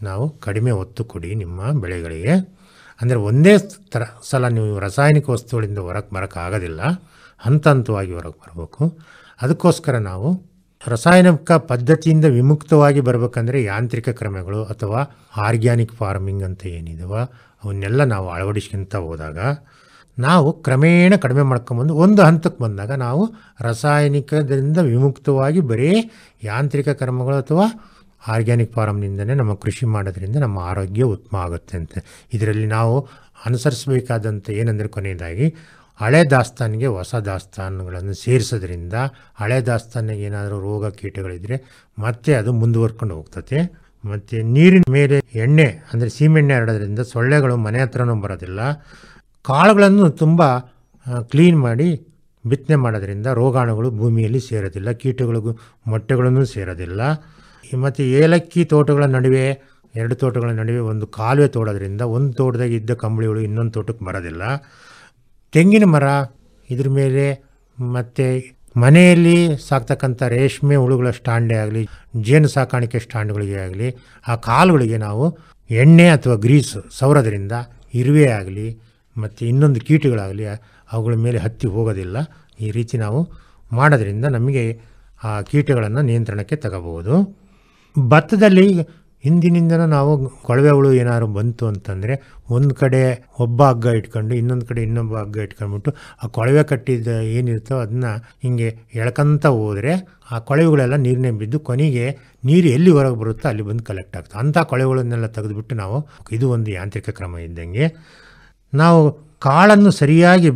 B: ನಾವು ಕಡಿಮೆ ಒತ್ತು ಕೊಡಿ ನಿಮ್ಮ ಬೆಳೆಗಳಿಗೆ ಅಂದರೆ ಒಂದೇ ಥರ ಸಲ ನೀವು ರಾಸಾಯನಿಕ ವಸ್ತುಗಳಿಂದ ಹೊರಗೆ ಬರೋಕ್ಕಾಗೋದಿಲ್ಲ ಹಂತ ಹಂತವಾಗಿ ಹೊರಗೆ ಬರಬೇಕು ಅದಕ್ಕೋಸ್ಕರ ನಾವು ರಾಸಾಯನಿಕ ಪದ್ಧತಿಯಿಂದ ವಿಮುಕ್ತವಾಗಿ ಬರಬೇಕಂದ್ರೆ ಯಾಂತ್ರಿಕ ಕ್ರಮಗಳು ಅಥವಾ ಆರ್ಗ್ಯಾನಿಕ್ ಫಾರ್ಮಿಂಗ್ ಅಂತ ಏನಿದೆವ ಅವನ್ನೆಲ್ಲ ನಾವು ಅಳವಡಿಸ್ಕೊಂತ ಹೋದಾಗ ನಾವು ಕ್ರಮೇಣ ಕಡಿಮೆ ಮಾಡ್ಕೊಂಬಂದು ಒಂದು ಹಂತಕ್ಕೆ ಬಂದಾಗ ನಾವು ರಾಸಾಯನಿಕದಿಂದ ವಿಮುಕ್ತವಾಗಿ ಬರೀ ಯಾಂತ್ರಿಕ ಕ್ರಮಗಳು ಅಥವಾ ಆರ್ಗ್ಯಾನಿಕ್ ಫಾರಮ್ನಿಂದನೇ ನಮ್ಮ ಕೃಷಿ ಮಾಡೋದ್ರಿಂದ ನಮ್ಮ ಆರೋಗ್ಯ ಉತ್ತಮ ಆಗುತ್ತೆ ಅಂತ ಇದರಲ್ಲಿ ನಾವು ಅನುಸರಿಸಬೇಕಾದಂಥ ಏನಂದರೆ ಕೊನೆಯದಾಗಿ ಹಳೆ ದಾಸ್ತಾನಿಗೆ ಹೊಸ ದಾಸ್ತಾನುಗಳನ್ನು ಸೇರಿಸೋದ್ರಿಂದ ಹಳೆ ದಾಸ್ತಾನಿಗೆ ಏನಾದರೂ ರೋಗ ಕೀಟಗಳಿದ್ದರೆ ಮತ್ತೆ ಅದು ಮುಂದುವರ್ಕೊಂಡು ಹೋಗ್ತದೆ ಮತ್ತು ನೀರಿನ ಮೇಲೆ ಎಣ್ಣೆ ಅಂದರೆ ಸೀಮೆಣ್ಣೆ ಹರಡೋದ್ರಿಂದ ಸೊಳ್ಳೆಗಳು ಮನೆ ಹತ್ರನೂ ಬರೋದಿಲ್ಲ ಕಾಳುಗಳನ್ನು ತುಂಬ ಕ್ಲೀನ್ ಮಾಡಿ ಬಿತ್ತನೆ ಮಾಡೋದ್ರಿಂದ ರೋಗಾಣುಗಳು ಭೂಮಿಯಲ್ಲಿ ಸೇರೋದಿಲ್ಲ ಕೀಟಗಳಿಗೂ ಮೊಟ್ಟೆಗಳನ್ನು ಸೇರೋದಿಲ್ಲ ಮತ್ತು ಏಲಕ್ಕಿ ತೋಟಗಳ ನಡುವೆ ಎರಡು ತೋಟಗಳ ನಡುವೆ ಒಂದು ಕಾಲುವೆ ತೋಡೋದ್ರಿಂದ ಒಂದು ತೋಟದಾಗ ಇದ್ದ ಕಂಬಳಿಗಳು ಇನ್ನೊಂದು ತೋಟಕ್ಕೆ ಬರೋದಿಲ್ಲ ತೆಂಗಿನ ಮರ ಇದ್ರ ಮೇಲೆ ಮತ್ತು ಮನೆಯಲ್ಲಿ ಸಾಕ್ತಕ್ಕಂಥ ರೇಷ್ಮೆ ಹುಳುಗಳ ಸ್ಟ್ಯಾಂಡೇ ಆಗಲಿ ಜೇನು ಸಾಕಾಣಿಕೆ ಸ್ಟ್ಯಾಂಡ್ಗಳಿಗೆ ಆಗಲಿ ಆ ಕಾಲುಗಳಿಗೆ ನಾವು ಎಣ್ಣೆ ಅಥವಾ ಗ್ರೀಸ್ ಸವರೋದ್ರಿಂದ ಇರುವೆ ಆಗಲಿ ಮತ್ತು ಇನ್ನೊಂದು ಕೀಟಗಳಾಗಲಿ ಅವುಗಳ ಮೇಲೆ ಹತ್ತಿ ಹೋಗೋದಿಲ್ಲ ಈ ರೀತಿ ನಾವು ಮಾಡೋದ್ರಿಂದ ನಮಗೆ ಆ ಕೀಟಗಳನ್ನು ನಿಯಂತ್ರಣಕ್ಕೆ ತಗೋಬಹುದು ಭತ್ತದಲ್ಲಿ ಹಿಂದಿನಿಂದ ನಾವು ಕೊಳವೆ ಹುಳು ಏನಾದ್ರು ಬಂತು ಅಂತಂದರೆ ಒಂದು ಕಡೆ ಒಬ್ಬ ಹಗ್ಗ ಇಟ್ಕೊಂಡು ಇನ್ನೊಂದು ಕಡೆ ಇನ್ನೊಬ್ಬ ಹಗ್ಗ ಇಟ್ಕೊಂಡ್ಬಿಟ್ಟು ಆ ಕೊಳವೆ ಕಟ್ಟಿದ್ದ ಏನಿರುತ್ತೋ ಅದನ್ನ ಹಿಂಗೆ ಎಳ್ಕಂತ ಹೋದರೆ ಆ ಕೊಳವೆಗಳೆಲ್ಲ ನೀರನ್ನೇ ಬಿದ್ದು ಕೊನೆಗೆ ನೀರು ಎಲ್ಲಿ ಹೊರಗೆ ಬರುತ್ತೋ ಅಲ್ಲಿ ಬಂದು ಕಲೆಕ್ಟ್ ಆಗ್ತದೆ ಅಂಥ ಕೊಳೆಗಳನ್ನೆಲ್ಲ ತೆಗೆದುಬಿಟ್ಟು ನಾವು ಇದು ಒಂದು ಯಾಂತ್ರಿಕ ಕ್ರಮ ಇದ್ದಂಗೆ ನಾವು ಕಾಳನ್ನು ಸರಿಯಾಗಿ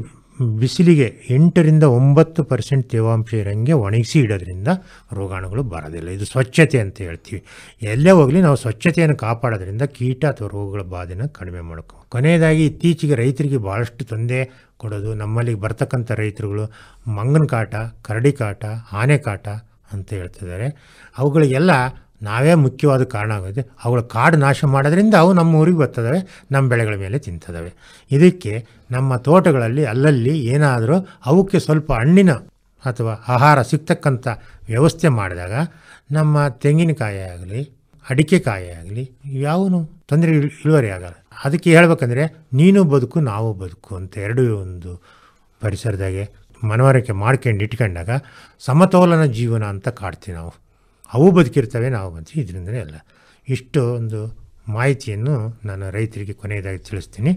B: ಬಿಸಿಲಿಗೆ ಎಂಟರಿಂದ ಒಂಬತ್ತು ಪರ್ಸೆಂಟ್ ತೇವಾಂಶ ಇರೋಂಗೆ ಒಣಗಿಸಿ ಇಡೋದ್ರಿಂದ ರೋಗಾಣುಗಳು ಬರೋದಿಲ್ಲ ಇದು ಸ್ವಚ್ಛತೆ ಅಂತ ಹೇಳ್ತೀವಿ ಎಲ್ಲೇ ಹೋಗಲಿ ನಾವು ಸ್ವಚ್ಛತೆಯನ್ನು ಕಾಪಾಡೋದ್ರಿಂದ ಕೀಟ ಅಥವಾ ರೋಗಗಳ ಬಾಧೆನ ಕಡಿಮೆ ಮಾಡ್ಕೋ ಕೊನೆಯದಾಗಿ ಇತ್ತೀಚೆಗೆ ರೈತರಿಗೆ ಭಾಳಷ್ಟು ತೊಂದರೆ ಕೊಡೋದು ನಮ್ಮಲ್ಲಿ ಬರ್ತಕ್ಕಂಥ ರೈತರುಗಳು ಮಂಗನ ಕಾಟ ಕರಡಿ ಕಾಟ ಆನೆ ಕಾಟ ಅಂತ ಹೇಳ್ತಿದ್ದಾರೆ ಅವುಗಳಿಗೆಲ್ಲ ನಾವೇ ಮುಖ್ಯವಾದ ಕಾರಣ ಆಗುತ್ತೆ ಅವುಗಳ ಕಾಡು ನಾಶ ಮಾಡೋದ್ರಿಂದ ಅವು ನಮ್ಮ ಊರಿಗೆ ಬರ್ತದವೆ ನಮ್ಮ ಬೆಳೆಗಳ ಮೇಲೆ ತಿಂತದವೆ ಇದಕ್ಕೆ ನಮ್ಮ ತೋಟಗಳಲ್ಲಿ ಅಲ್ಲಲ್ಲಿ ಏನಾದರೂ ಅವಕ್ಕೆ ಸ್ವಲ್ಪ ಹಣ್ಣಿನ ಅಥವಾ ಆಹಾರ ಸಿಗ್ತಕ್ಕಂಥ ವ್ಯವಸ್ಥೆ ಮಾಡಿದಾಗ ನಮ್ಮ ತೆಂಗಿನಕಾಯಿ ಆಗಲಿ ಅಡಿಕೆ ಕಾಯಿ ಆಗಲಿ ಯಾವನು ತೊಂದರೆ ಇಳುವರಿ ಆಗಲ್ಲ ಅದಕ್ಕೆ ಹೇಳ್ಬೇಕಂದ್ರೆ ನೀನು ಬದುಕು ನಾವು ಬದುಕು ಅಂತ ಎರಡೂ ಒಂದು ಪರಿಸರದಾಗೆ ಮನವರಿಕೆ ಮಾಡ್ಕೊಂಡು ಇಟ್ಕೊಂಡಾಗ ಸಮತೋಲನ ಜೀವನ ಅಂತ ಕಾಡ್ತೀವಿ ನಾವು ಅವು ಬದುಕಿರ್ತವೆ ನಾವು ಅಂತ ಇದರಿಂದನೇ ಅಲ್ಲ ಇಷ್ಟು ಒಂದು ಮಾಹಿತಿಯನ್ನು ನಾನು ರೈತರಿಗೆ ಕೊನೆಯದಾಗಿ ತಿಳಿಸ್ತೀನಿ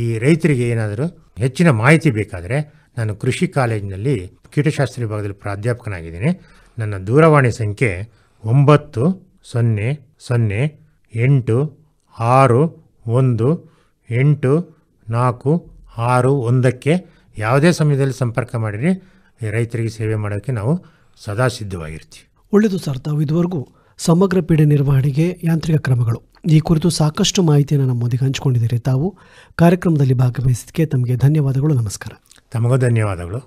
B: ಈ ರೈತರಿಗೆ ಏನಾದರೂ ಹೆಚ್ಚಿನ ಮಾಹಿತಿ ಬೇಕಾದರೆ ನಾನು ಕೃಷಿ ಕಾಲೇಜಿನಲ್ಲಿ ಕೀಟಶಾಸ್ತ್ರ ವಿಭಾಗದಲ್ಲಿ ಪ್ರಾಧ್ಯಾಪಕನಾಗಿದ್ದೀನಿ ನನ್ನ ದೂರವಾಣಿ ಸಂಖ್ಯೆ ಒಂಬತ್ತು ಸೊನ್ನೆ ಸೊನ್ನೆ ಎಂಟು ಆರು ಒಂದು ಎಂಟು ನಾಲ್ಕು ಆರು ಒಂದಕ್ಕೆ ಯಾವುದೇ ಸಮಯದಲ್ಲಿ ಸಂಪರ್ಕ ಮಾಡಿರಿ ರೈತರಿಗೆ ಸೇವೆ ಮಾಡೋಕ್ಕೆ ನಾವು ಸದಾ ಸಿದ್ಧವಾಗಿರ್ತೀವಿ
A: ಒಳ್ಳೆಯದು ಸರ್ ತಾವು ಇದುವರೆಗೂ ಸಮಗ್ರ ಪೀಡೆ ನಿರ್ವಹಣೆಗೆ ಯಾಂತ್ರಿಕ ಕ್ರಮಗಳು ಈ ಕುರಿತು ಸಾಕಷ್ಟು ಮಾಹಿತಿಯನ್ನು ನಮ್ಮೊಂದಿಗೆ ಹಂಚಿಕೊಂಡಿದ್ದೀರಿ ತಾವು ಕಾರ್ಯಕ್ರಮದಲ್ಲಿ ಭಾಗವಹಿಸಿದ್ದಕ್ಕೆ ತಮಗೆ ಧನ್ಯವಾದಗಳು
B: ನಮಸ್ಕಾರ ತಮಗೂ ಧನ್ಯವಾದಗಳು